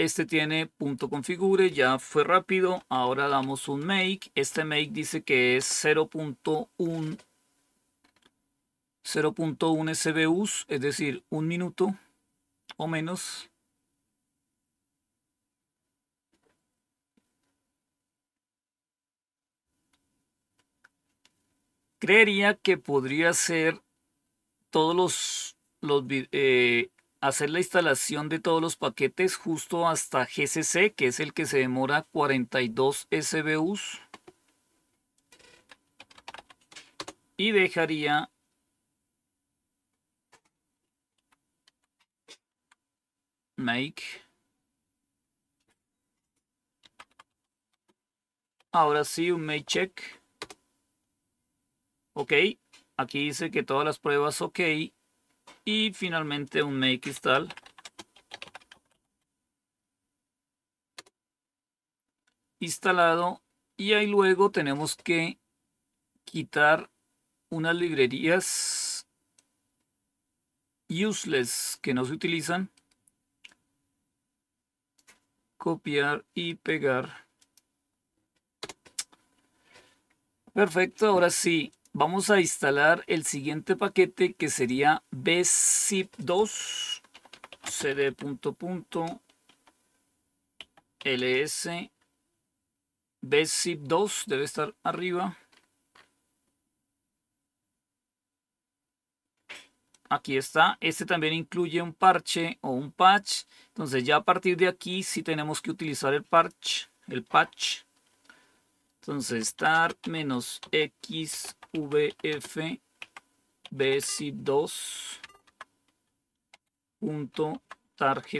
Este tiene punto .configure, ya fue rápido. Ahora damos un make. Este make dice que es 0.1 0.1 SBUs, es decir, un minuto o menos. Creería que podría ser todos los, los eh, hacer la instalación de todos los paquetes justo hasta GCC, que es el que se demora 42 SBUs. Y dejaría make ahora sí un make check ok aquí dice que todas las pruebas ok y finalmente un make install. Instalado. Y ahí luego tenemos que quitar unas librerías useless que no se utilizan. Copiar y pegar. Perfecto, ahora sí vamos a instalar el siguiente paquete que sería bzip2 cd punto punto ls bzip2 debe estar arriba aquí está este también incluye un parche o un patch entonces ya a partir de aquí si tenemos que utilizar el parche el patch entonces start menos x VF BSI2 punto Aquí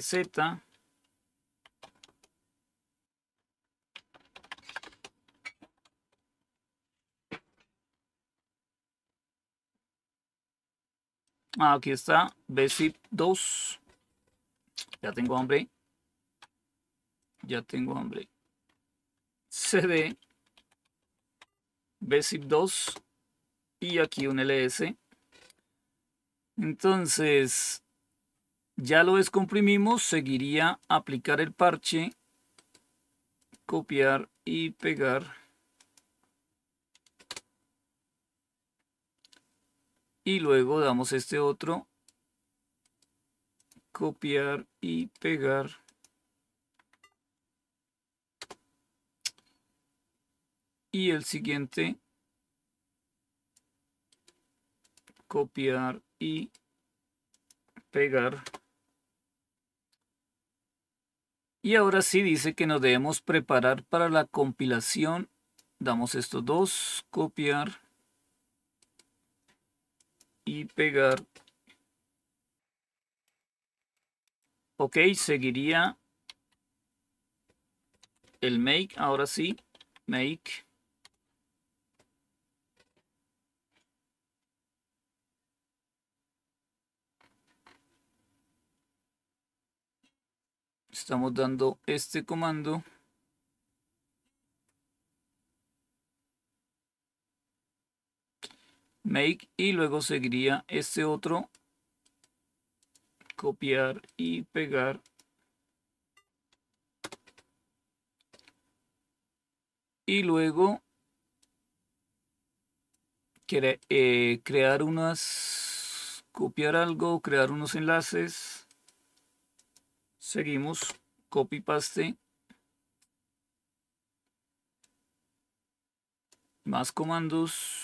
está, BSIP 2. Ya tengo hambre. Ya tengo hambre. CD bzip 2 y aquí un ls. Entonces, ya lo descomprimimos, seguiría aplicar el parche, copiar y pegar. Y luego damos este otro, copiar y pegar. Y el siguiente copiar y pegar. Y ahora sí dice que nos debemos preparar para la compilación. Damos estos dos, copiar y pegar. Ok, seguiría el make, ahora sí, make. estamos dando este comando make y luego seguiría este otro copiar y pegar y luego quiere eh, crear unas copiar algo crear unos enlaces Seguimos, copy paste. Más comandos.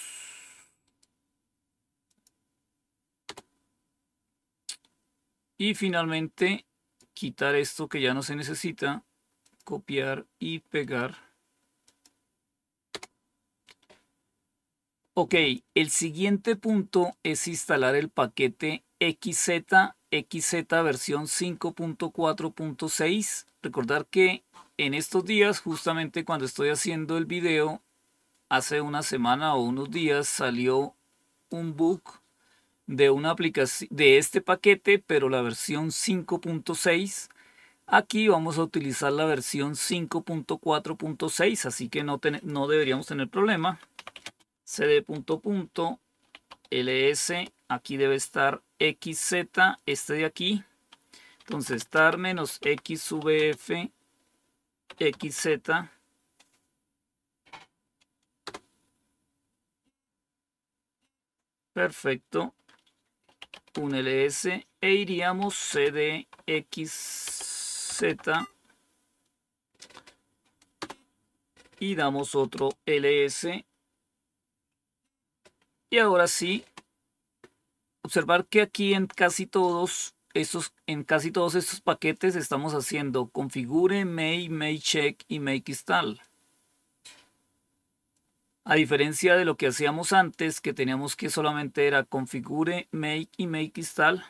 Y finalmente, quitar esto que ya no se necesita. Copiar y pegar. Ok, el siguiente punto es instalar el paquete XZ XZ versión 5.4.6. Recordar que en estos días, justamente cuando estoy haciendo el video, hace una semana o unos días salió un bug de una aplicación de este paquete, pero la versión 5.6. Aquí vamos a utilizar la versión 5.4.6, así que no, no deberíamos tener problema. cd.ls ls Aquí debe estar XZ, este de aquí. Entonces, estar menos XVF, XZ. Perfecto. Un LS e iríamos CDXZ. Y damos otro LS. Y ahora sí, observar que aquí en casi todos estos, en casi todos estos paquetes estamos haciendo configure, make, make check y make install. A diferencia de lo que hacíamos antes, que teníamos que solamente era configure, make y make install,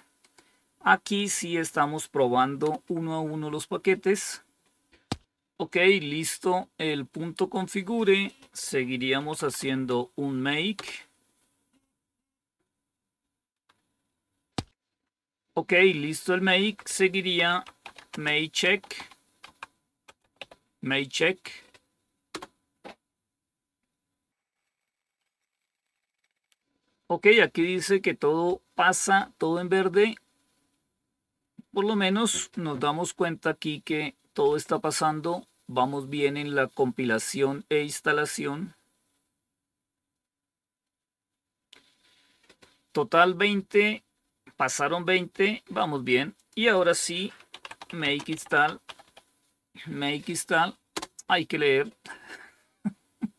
aquí sí estamos probando uno a uno los paquetes. Ok, listo. El punto configure, seguiríamos haciendo un make. Ok, listo el make. Seguiría make check. Make check. Ok, aquí dice que todo pasa, todo en verde. Por lo menos nos damos cuenta aquí que todo está pasando. Vamos bien en la compilación e instalación. Total 20 pasaron 20, vamos bien. Y ahora sí, make install, make install, hay que leer.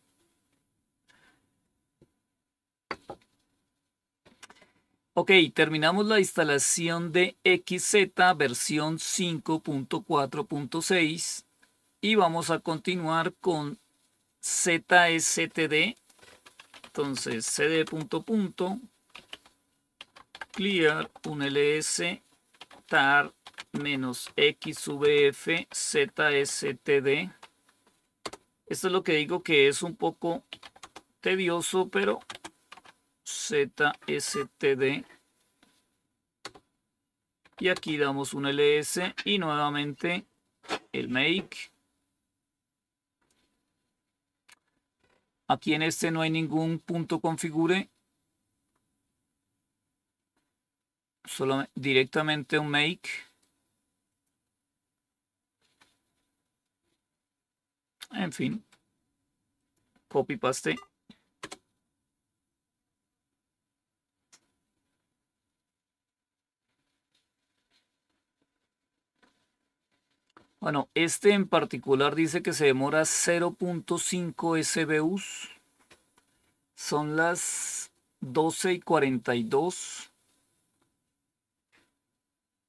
ok, terminamos la instalación de XZ versión 5.4.6 y vamos a continuar con ZSTD. E Entonces, cd punto clear un ls tar menos xvf zstd. Esto es lo que digo que es un poco tedioso, pero zstd. Y aquí damos un ls y nuevamente el make. Aquí en este no hay ningún punto configure, solo directamente un make en fin copy paste Bueno, este en particular dice que se demora 0.5 SBUs. Son las 12 y 42.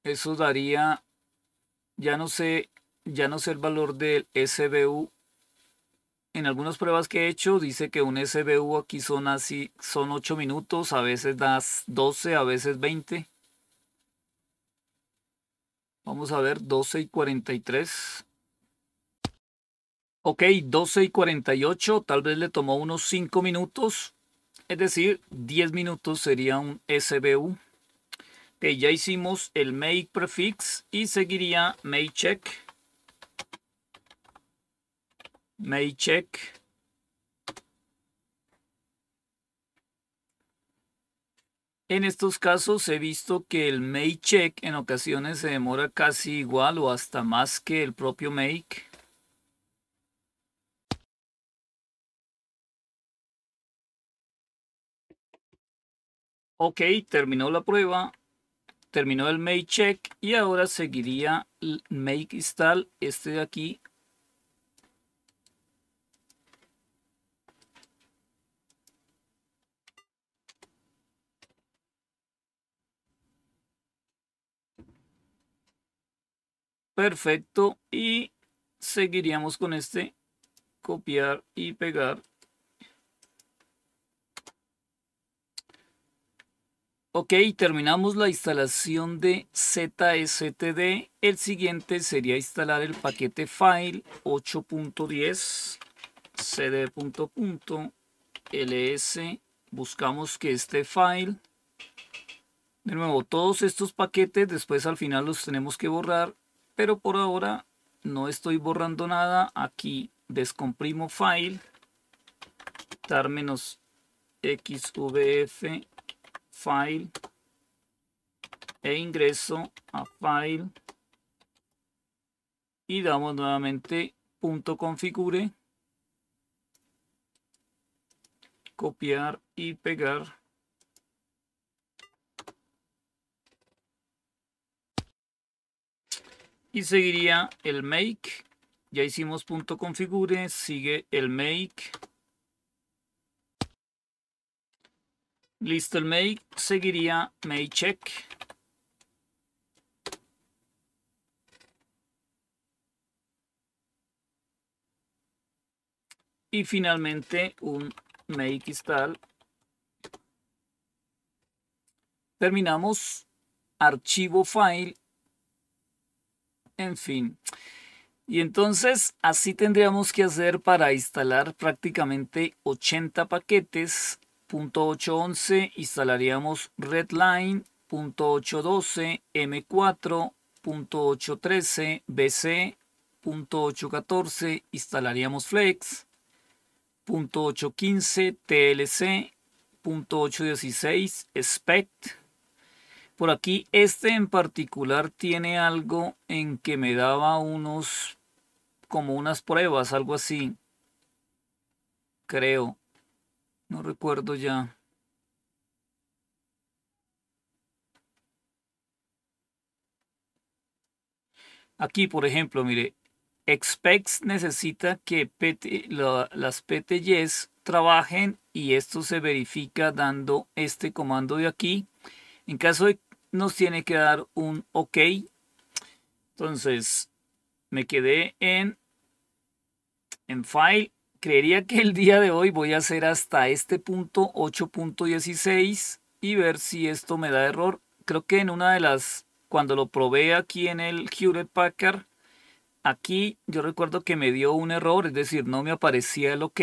Eso daría, ya no sé, ya no sé el valor del SBU. En algunas pruebas que he hecho dice que un SBU aquí son así, son 8 minutos, a veces das 12, a veces 20. Vamos a ver, 12 y 43. Ok, 12 y 48, tal vez le tomó unos 5 minutos, es decir, 10 minutos sería un SBU que ya hicimos el make prefix y seguiría make check. Make check. En estos casos he visto que el make check en ocasiones se demora casi igual o hasta más que el propio make. Ok, terminó la prueba terminó el make check y ahora seguiría el make install, este de aquí. Perfecto. Y seguiríamos con este copiar y pegar Ok, terminamos la instalación de ZSTD. El siguiente sería instalar el paquete file 8.10 cd.ls. Buscamos que este file, de nuevo, todos estos paquetes después al final los tenemos que borrar, pero por ahora no estoy borrando nada. Aquí descomprimo file, menos xvf file e ingreso a file y damos nuevamente punto configure copiar y pegar y seguiría el make ya hicimos punto configure sigue el make Listo el make, seguiría make check. Y finalmente un make install. Terminamos archivo file. En fin. Y entonces así tendríamos que hacer para instalar prácticamente 80 paquetes .811 instalaríamos Redline, .812 M4, .813 BC, .814 instalaríamos Flex, .815 TLC, .816 SPECT. Por aquí este en particular tiene algo en que me daba unos, como unas pruebas, algo así. Creo. No recuerdo ya. Aquí, por ejemplo, mire, Expects necesita que las PTYs trabajen y esto se verifica dando este comando de aquí. En caso de nos tiene que dar un OK. Entonces, me quedé en, en File, creería que el día de hoy voy a hacer hasta este punto 8.16 y ver si esto me da error. Creo que en una de las, cuando lo probé aquí en el Hewlett Packard, aquí yo recuerdo que me dio un error, es decir, no me aparecía el OK.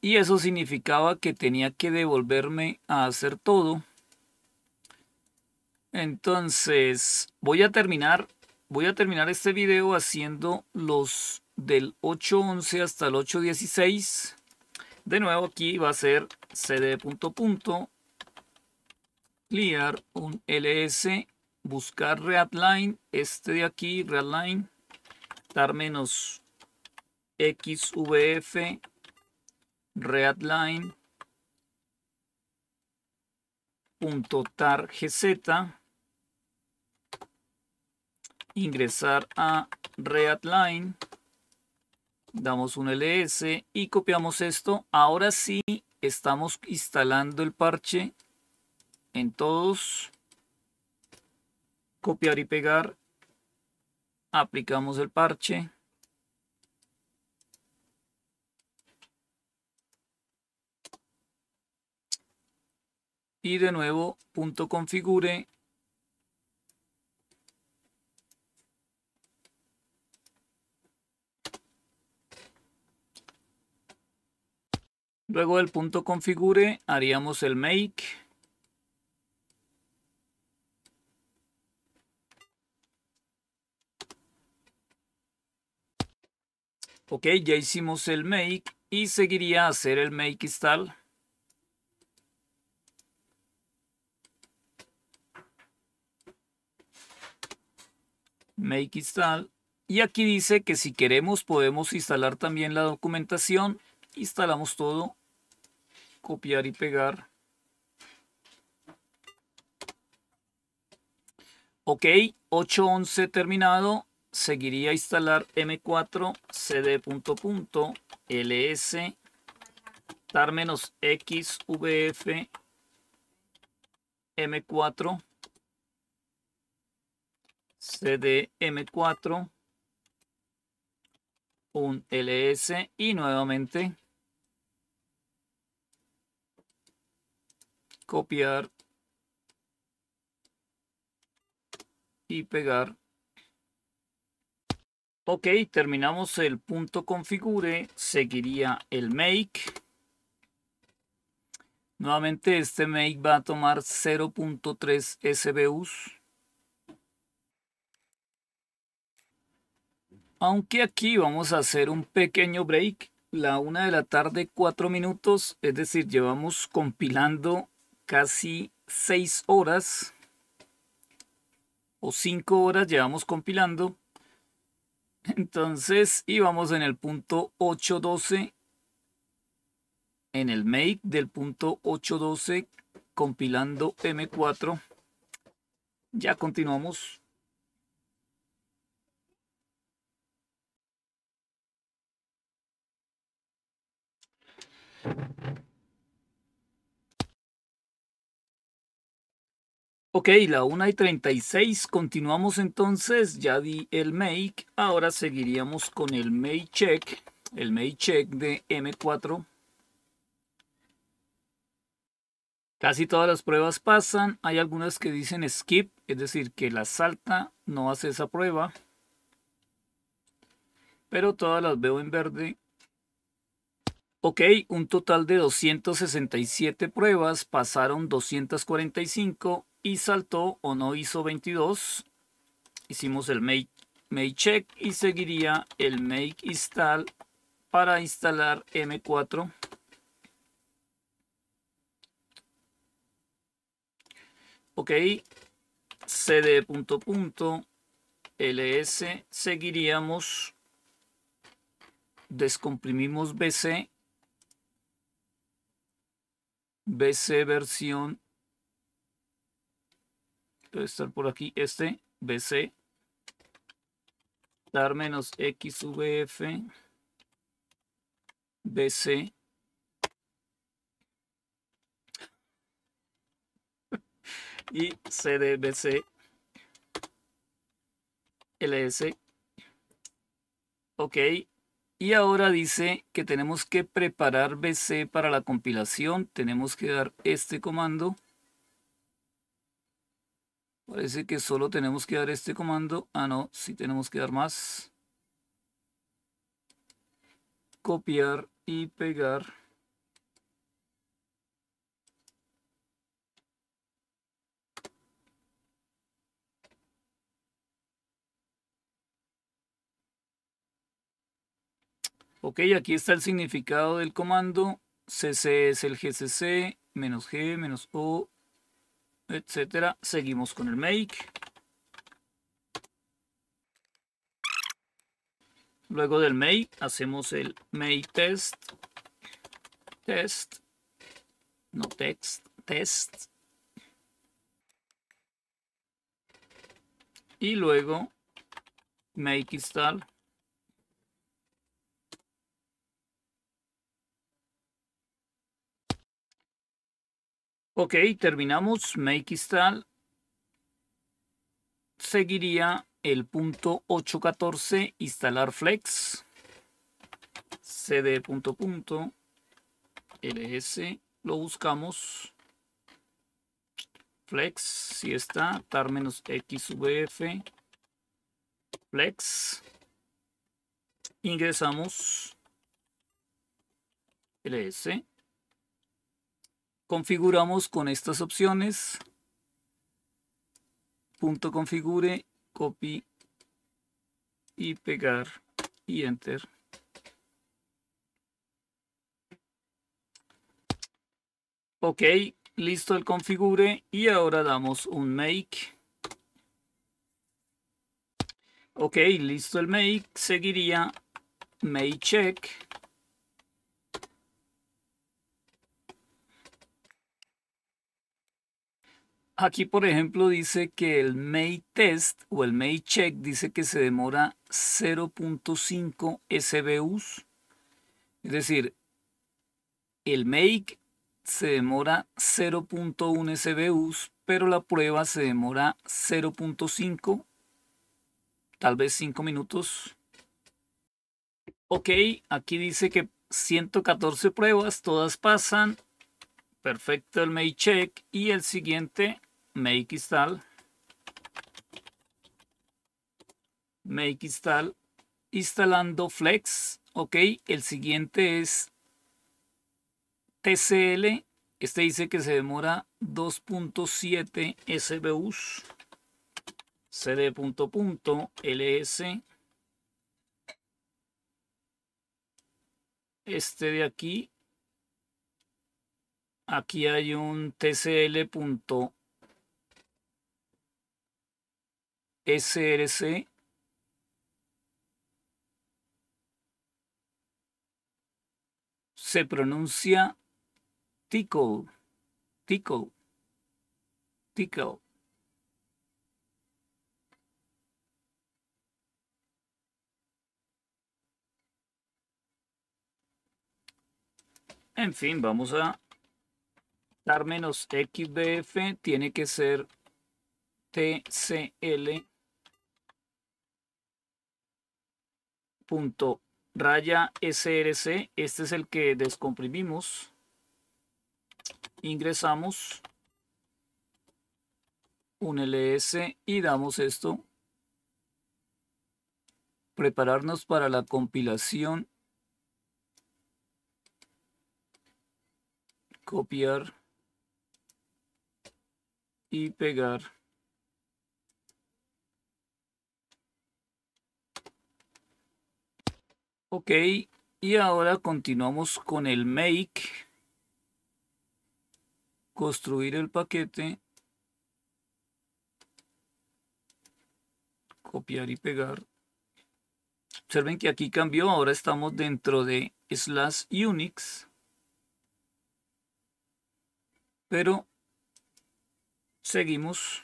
Y eso significaba que tenía que devolverme a hacer todo. Entonces, voy a terminar, voy a terminar este video haciendo los del 8.11 hasta el 8.16. De nuevo aquí va a ser cd punto punto clear un ls buscar readline este de aquí readline dar menos xvf readline punto tar gz ingresar a readline damos un ls y copiamos esto. Ahora sí estamos instalando el parche en todos. Copiar y pegar. Aplicamos el parche. Y de nuevo, punto configure Luego del punto configure haríamos el make. Ok, ya hicimos el make y seguiría hacer el make install. Make install. Y aquí dice que si queremos podemos instalar también la documentación. Instalamos todo copiar y pegar. Ok, 8.11 terminado. Seguiría a instalar m4 cd punto punto ls tar menos xvf m4 cd m4 un ls y nuevamente copiar y pegar. Ok, terminamos el punto configure, seguiría el make. Nuevamente este make va a tomar 0.3 SBUs. Aunque aquí vamos a hacer un pequeño break. La una de la tarde, 4 minutos. Es decir, llevamos compilando casi 6 horas o cinco horas llevamos compilando. Entonces íbamos en el punto 812, en el make del punto 812 compilando M4. Ya continuamos. Ok, la 1 y 36. Continuamos entonces. Ya di el make. Ahora seguiríamos con el make check. El make check de M4. Casi todas las pruebas pasan. Hay algunas que dicen skip, es decir, que la salta, no hace esa prueba. Pero todas las veo en verde. Ok, un total de 267 pruebas, pasaron 245 y saltó o no hizo 22. Hicimos el make, make check y seguiría el make install para instalar M4. Ok, cd punto punto ls seguiríamos descomprimimos bc bc versión debe estar por aquí este BC dar menos XVF BC y CDBC LS. Ok. Y ahora dice que tenemos que preparar BC para la compilación. Tenemos que dar este comando. Parece que solo tenemos que dar este comando. Ah, no, sí tenemos que dar más. Copiar y pegar. Ok, aquí está el significado del comando. CC es el GCC, menos G, menos O, etcétera. Seguimos con el make. Luego del make hacemos el make test. Test. No text. Test. Y luego make install. Ok, terminamos. Make install. Seguiría el punto 814, instalar flex. cd punto punto ls. Lo buscamos. Flex, si está, tar menos xvf. Flex. Ingresamos. ls configuramos con estas opciones. Punto configure, copy y pegar y enter. Ok, listo el configure y ahora damos un make. Ok, listo el make, seguiría make check. Aquí, por ejemplo, dice que el Make Test o el Make Check dice que se demora 0.5 SBUs. Es decir, el Make se demora 0.1 SBUs, pero la prueba se demora 0.5, tal vez 5 minutos. Ok, aquí dice que 114 pruebas, todas pasan. Perfecto el Make Check. Y el siguiente make install make install instalando flex ok el siguiente es tcl este dice que se demora 2.7 sbus cd.ls punto punto ls este de aquí aquí hay un tcl src se pronuncia tico tico tico. En fin, vamos a dar menos XBF, tiene que ser TCL. punto raya src este es el que descomprimimos ingresamos un ls y damos esto prepararnos para la compilación copiar y pegar Ok, y ahora continuamos con el make. Construir el paquete. Copiar y pegar. Observen que aquí cambió, ahora estamos dentro de slash Unix. Pero seguimos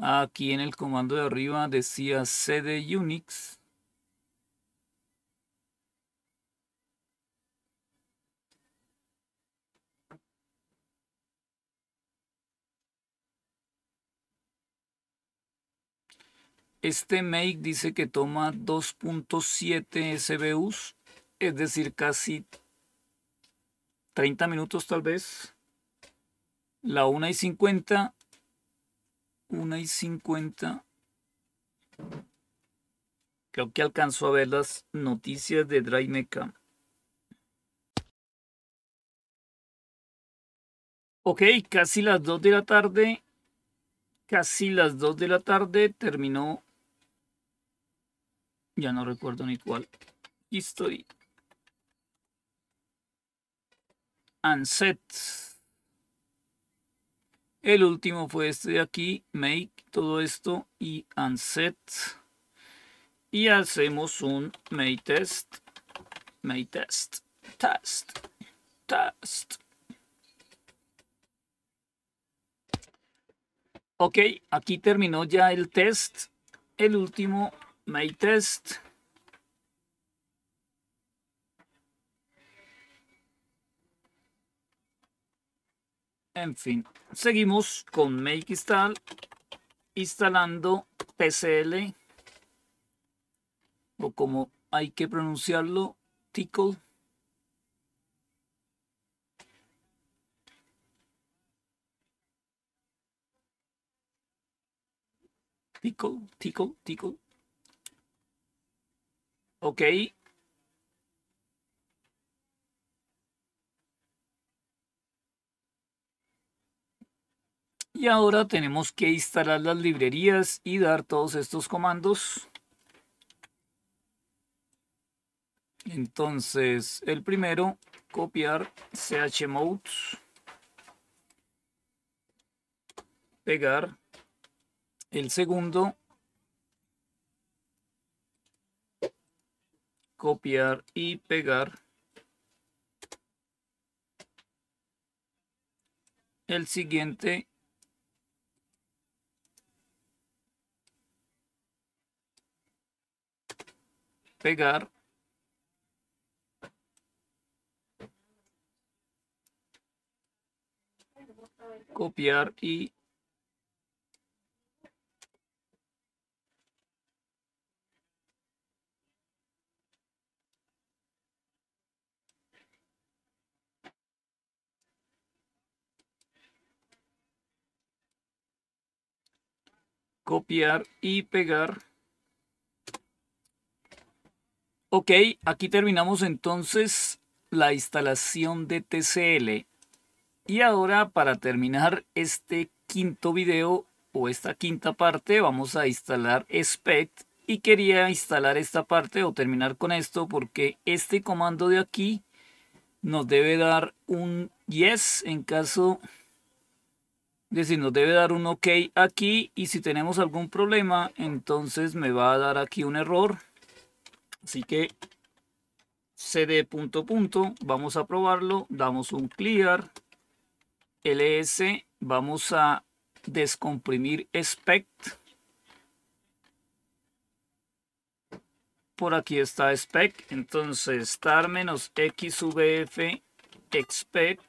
Aquí en el comando de arriba decía cd unix. Este make dice que toma 2.7 SBUs, es decir, casi 30 minutos tal vez. La 1 y 50 1 y 50. Creo que alcanzó a ver las noticias de Draimeca. Ok, casi las 2 de la tarde. Casi las 2 de la tarde terminó. Ya no recuerdo ni cuál. History. Anset. El último fue este de aquí, make todo esto y unset. Y hacemos un make test, make test, test, test. Ok, aquí terminó ya el test. El último make test. En fin. Seguimos con Make Install, instalando PCL o como hay que pronunciarlo, Tickle. Tickle, tickle, tickle. Y ahora tenemos que instalar las librerías y dar todos estos comandos. Entonces, el primero, copiar chmode, pegar. El segundo, copiar y pegar. El siguiente, pegar. Copiar y copiar y pegar Ok, aquí terminamos entonces la instalación de TCL. Y ahora para terminar este quinto video o esta quinta parte vamos a instalar SPECT. Y quería instalar esta parte o terminar con esto porque este comando de aquí nos debe dar un yes en caso... Es decir, nos debe dar un ok aquí y si tenemos algún problema entonces me va a dar aquí un error Así que cd punto punto, vamos a probarlo, damos un clear, ls, vamos a descomprimir expect. Por aquí está expect, entonces star menos xvf expect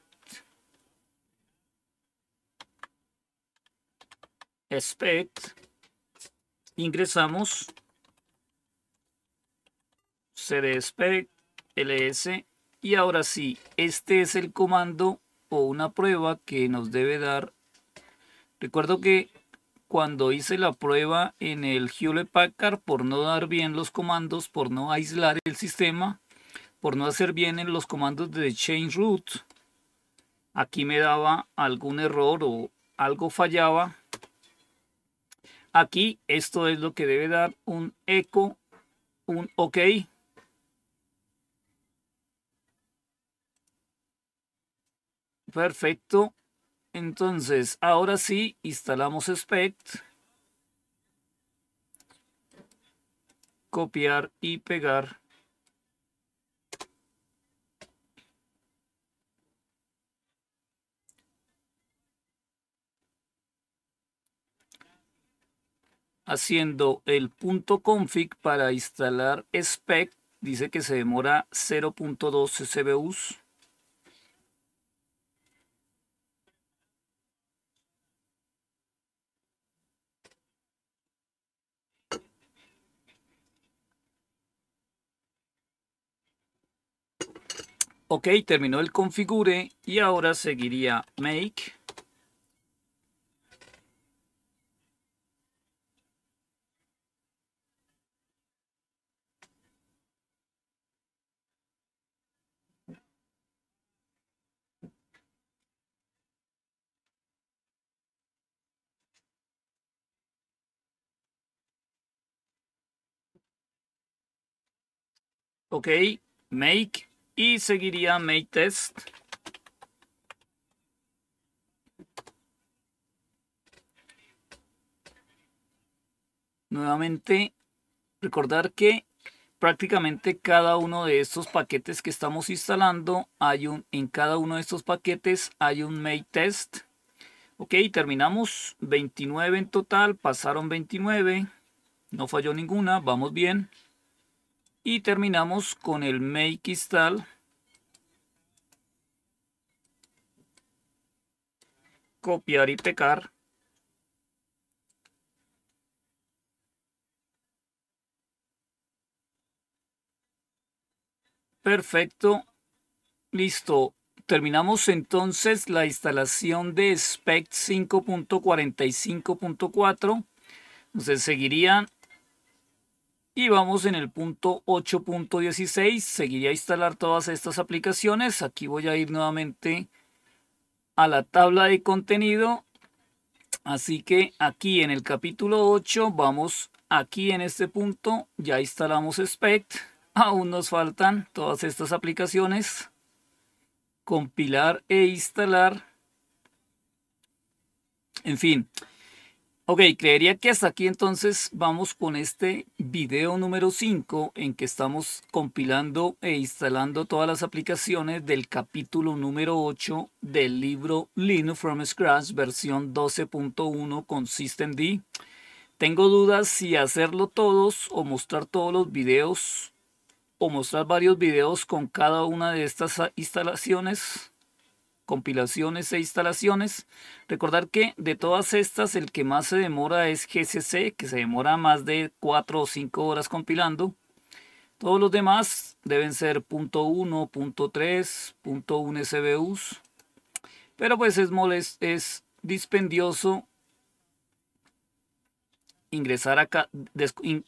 expect ingresamos CD ls y ahora sí, este es el comando o una prueba que nos debe dar. Recuerdo que cuando hice la prueba en el Hewlett Packard por no dar bien los comandos, por no aislar el sistema, por no hacer bien en los comandos de change root, aquí me daba algún error o algo fallaba. Aquí esto es lo que debe dar un eco, un OK. Perfecto. Entonces, ahora sí, instalamos SPECT. Copiar y pegar. haciendo el punto config para instalar spec dice que se demora 0.12 CBUs Okay, terminó el configure y ahora seguiría make. Ok, make. Y seguiría make test. Nuevamente, recordar que prácticamente cada uno de estos paquetes que estamos instalando, hay un, en cada uno de estos paquetes hay un make test. Ok, terminamos 29 en total, pasaron 29, no falló ninguna, vamos bien. Y terminamos con el make install. Copiar y pegar. Perfecto. Listo. Terminamos entonces la instalación de Spec 5.45.4. Entonces seguirían y vamos en el punto 8.16. Seguiría a instalar todas estas aplicaciones. Aquí voy a ir nuevamente a la tabla de contenido. Así que aquí en el capítulo 8 vamos aquí en este punto. Ya instalamos SPECT. Aún nos faltan todas estas aplicaciones. Compilar e instalar. En fin, Ok, creería que hasta aquí entonces vamos con este video número 5 en que estamos compilando e instalando todas las aplicaciones del capítulo número 8 del libro Linux from Scratch versión 12.1 con SystemD. Tengo dudas si hacerlo todos o mostrar todos los videos o mostrar varios videos con cada una de estas instalaciones compilaciones e instalaciones. Recordar que de todas estas el que más se demora es GCC, que se demora más de 4 o 5 horas compilando. Todos los demás deben ser .1, .3, .1 SBUs. Pero pues es, es dispendioso ingresar acá,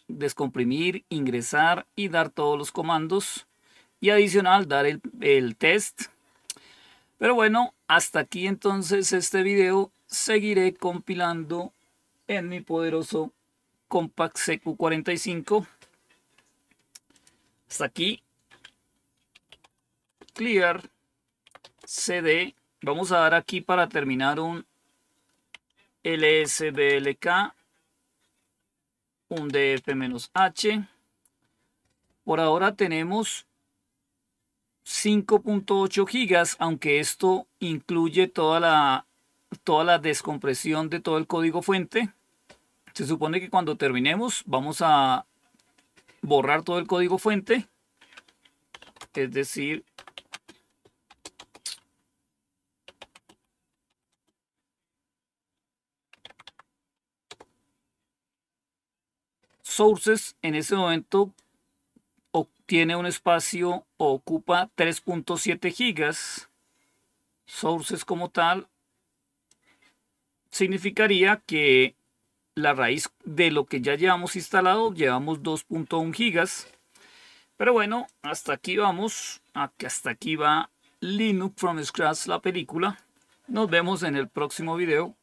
descomprimir, ingresar y dar todos los comandos. Y adicional, dar el test pero bueno, hasta aquí entonces este video. Seguiré compilando en mi poderoso Compact CQ45. Hasta aquí. Clear. CD. Vamos a dar aquí para terminar un LSBLK. Un DF-H. Por ahora tenemos 5.8 gigas, aunque esto incluye toda la, toda la descompresión de todo el código fuente. Se supone que cuando terminemos vamos a borrar todo el código fuente. Es decir, sources en ese momento tiene un espacio o ocupa 3.7 gigas. Sources como tal significaría que la raíz de lo que ya llevamos instalado, llevamos 2.1 gigas. Pero bueno, hasta aquí vamos, hasta aquí va Linux from Scratch la película. Nos vemos en el próximo video.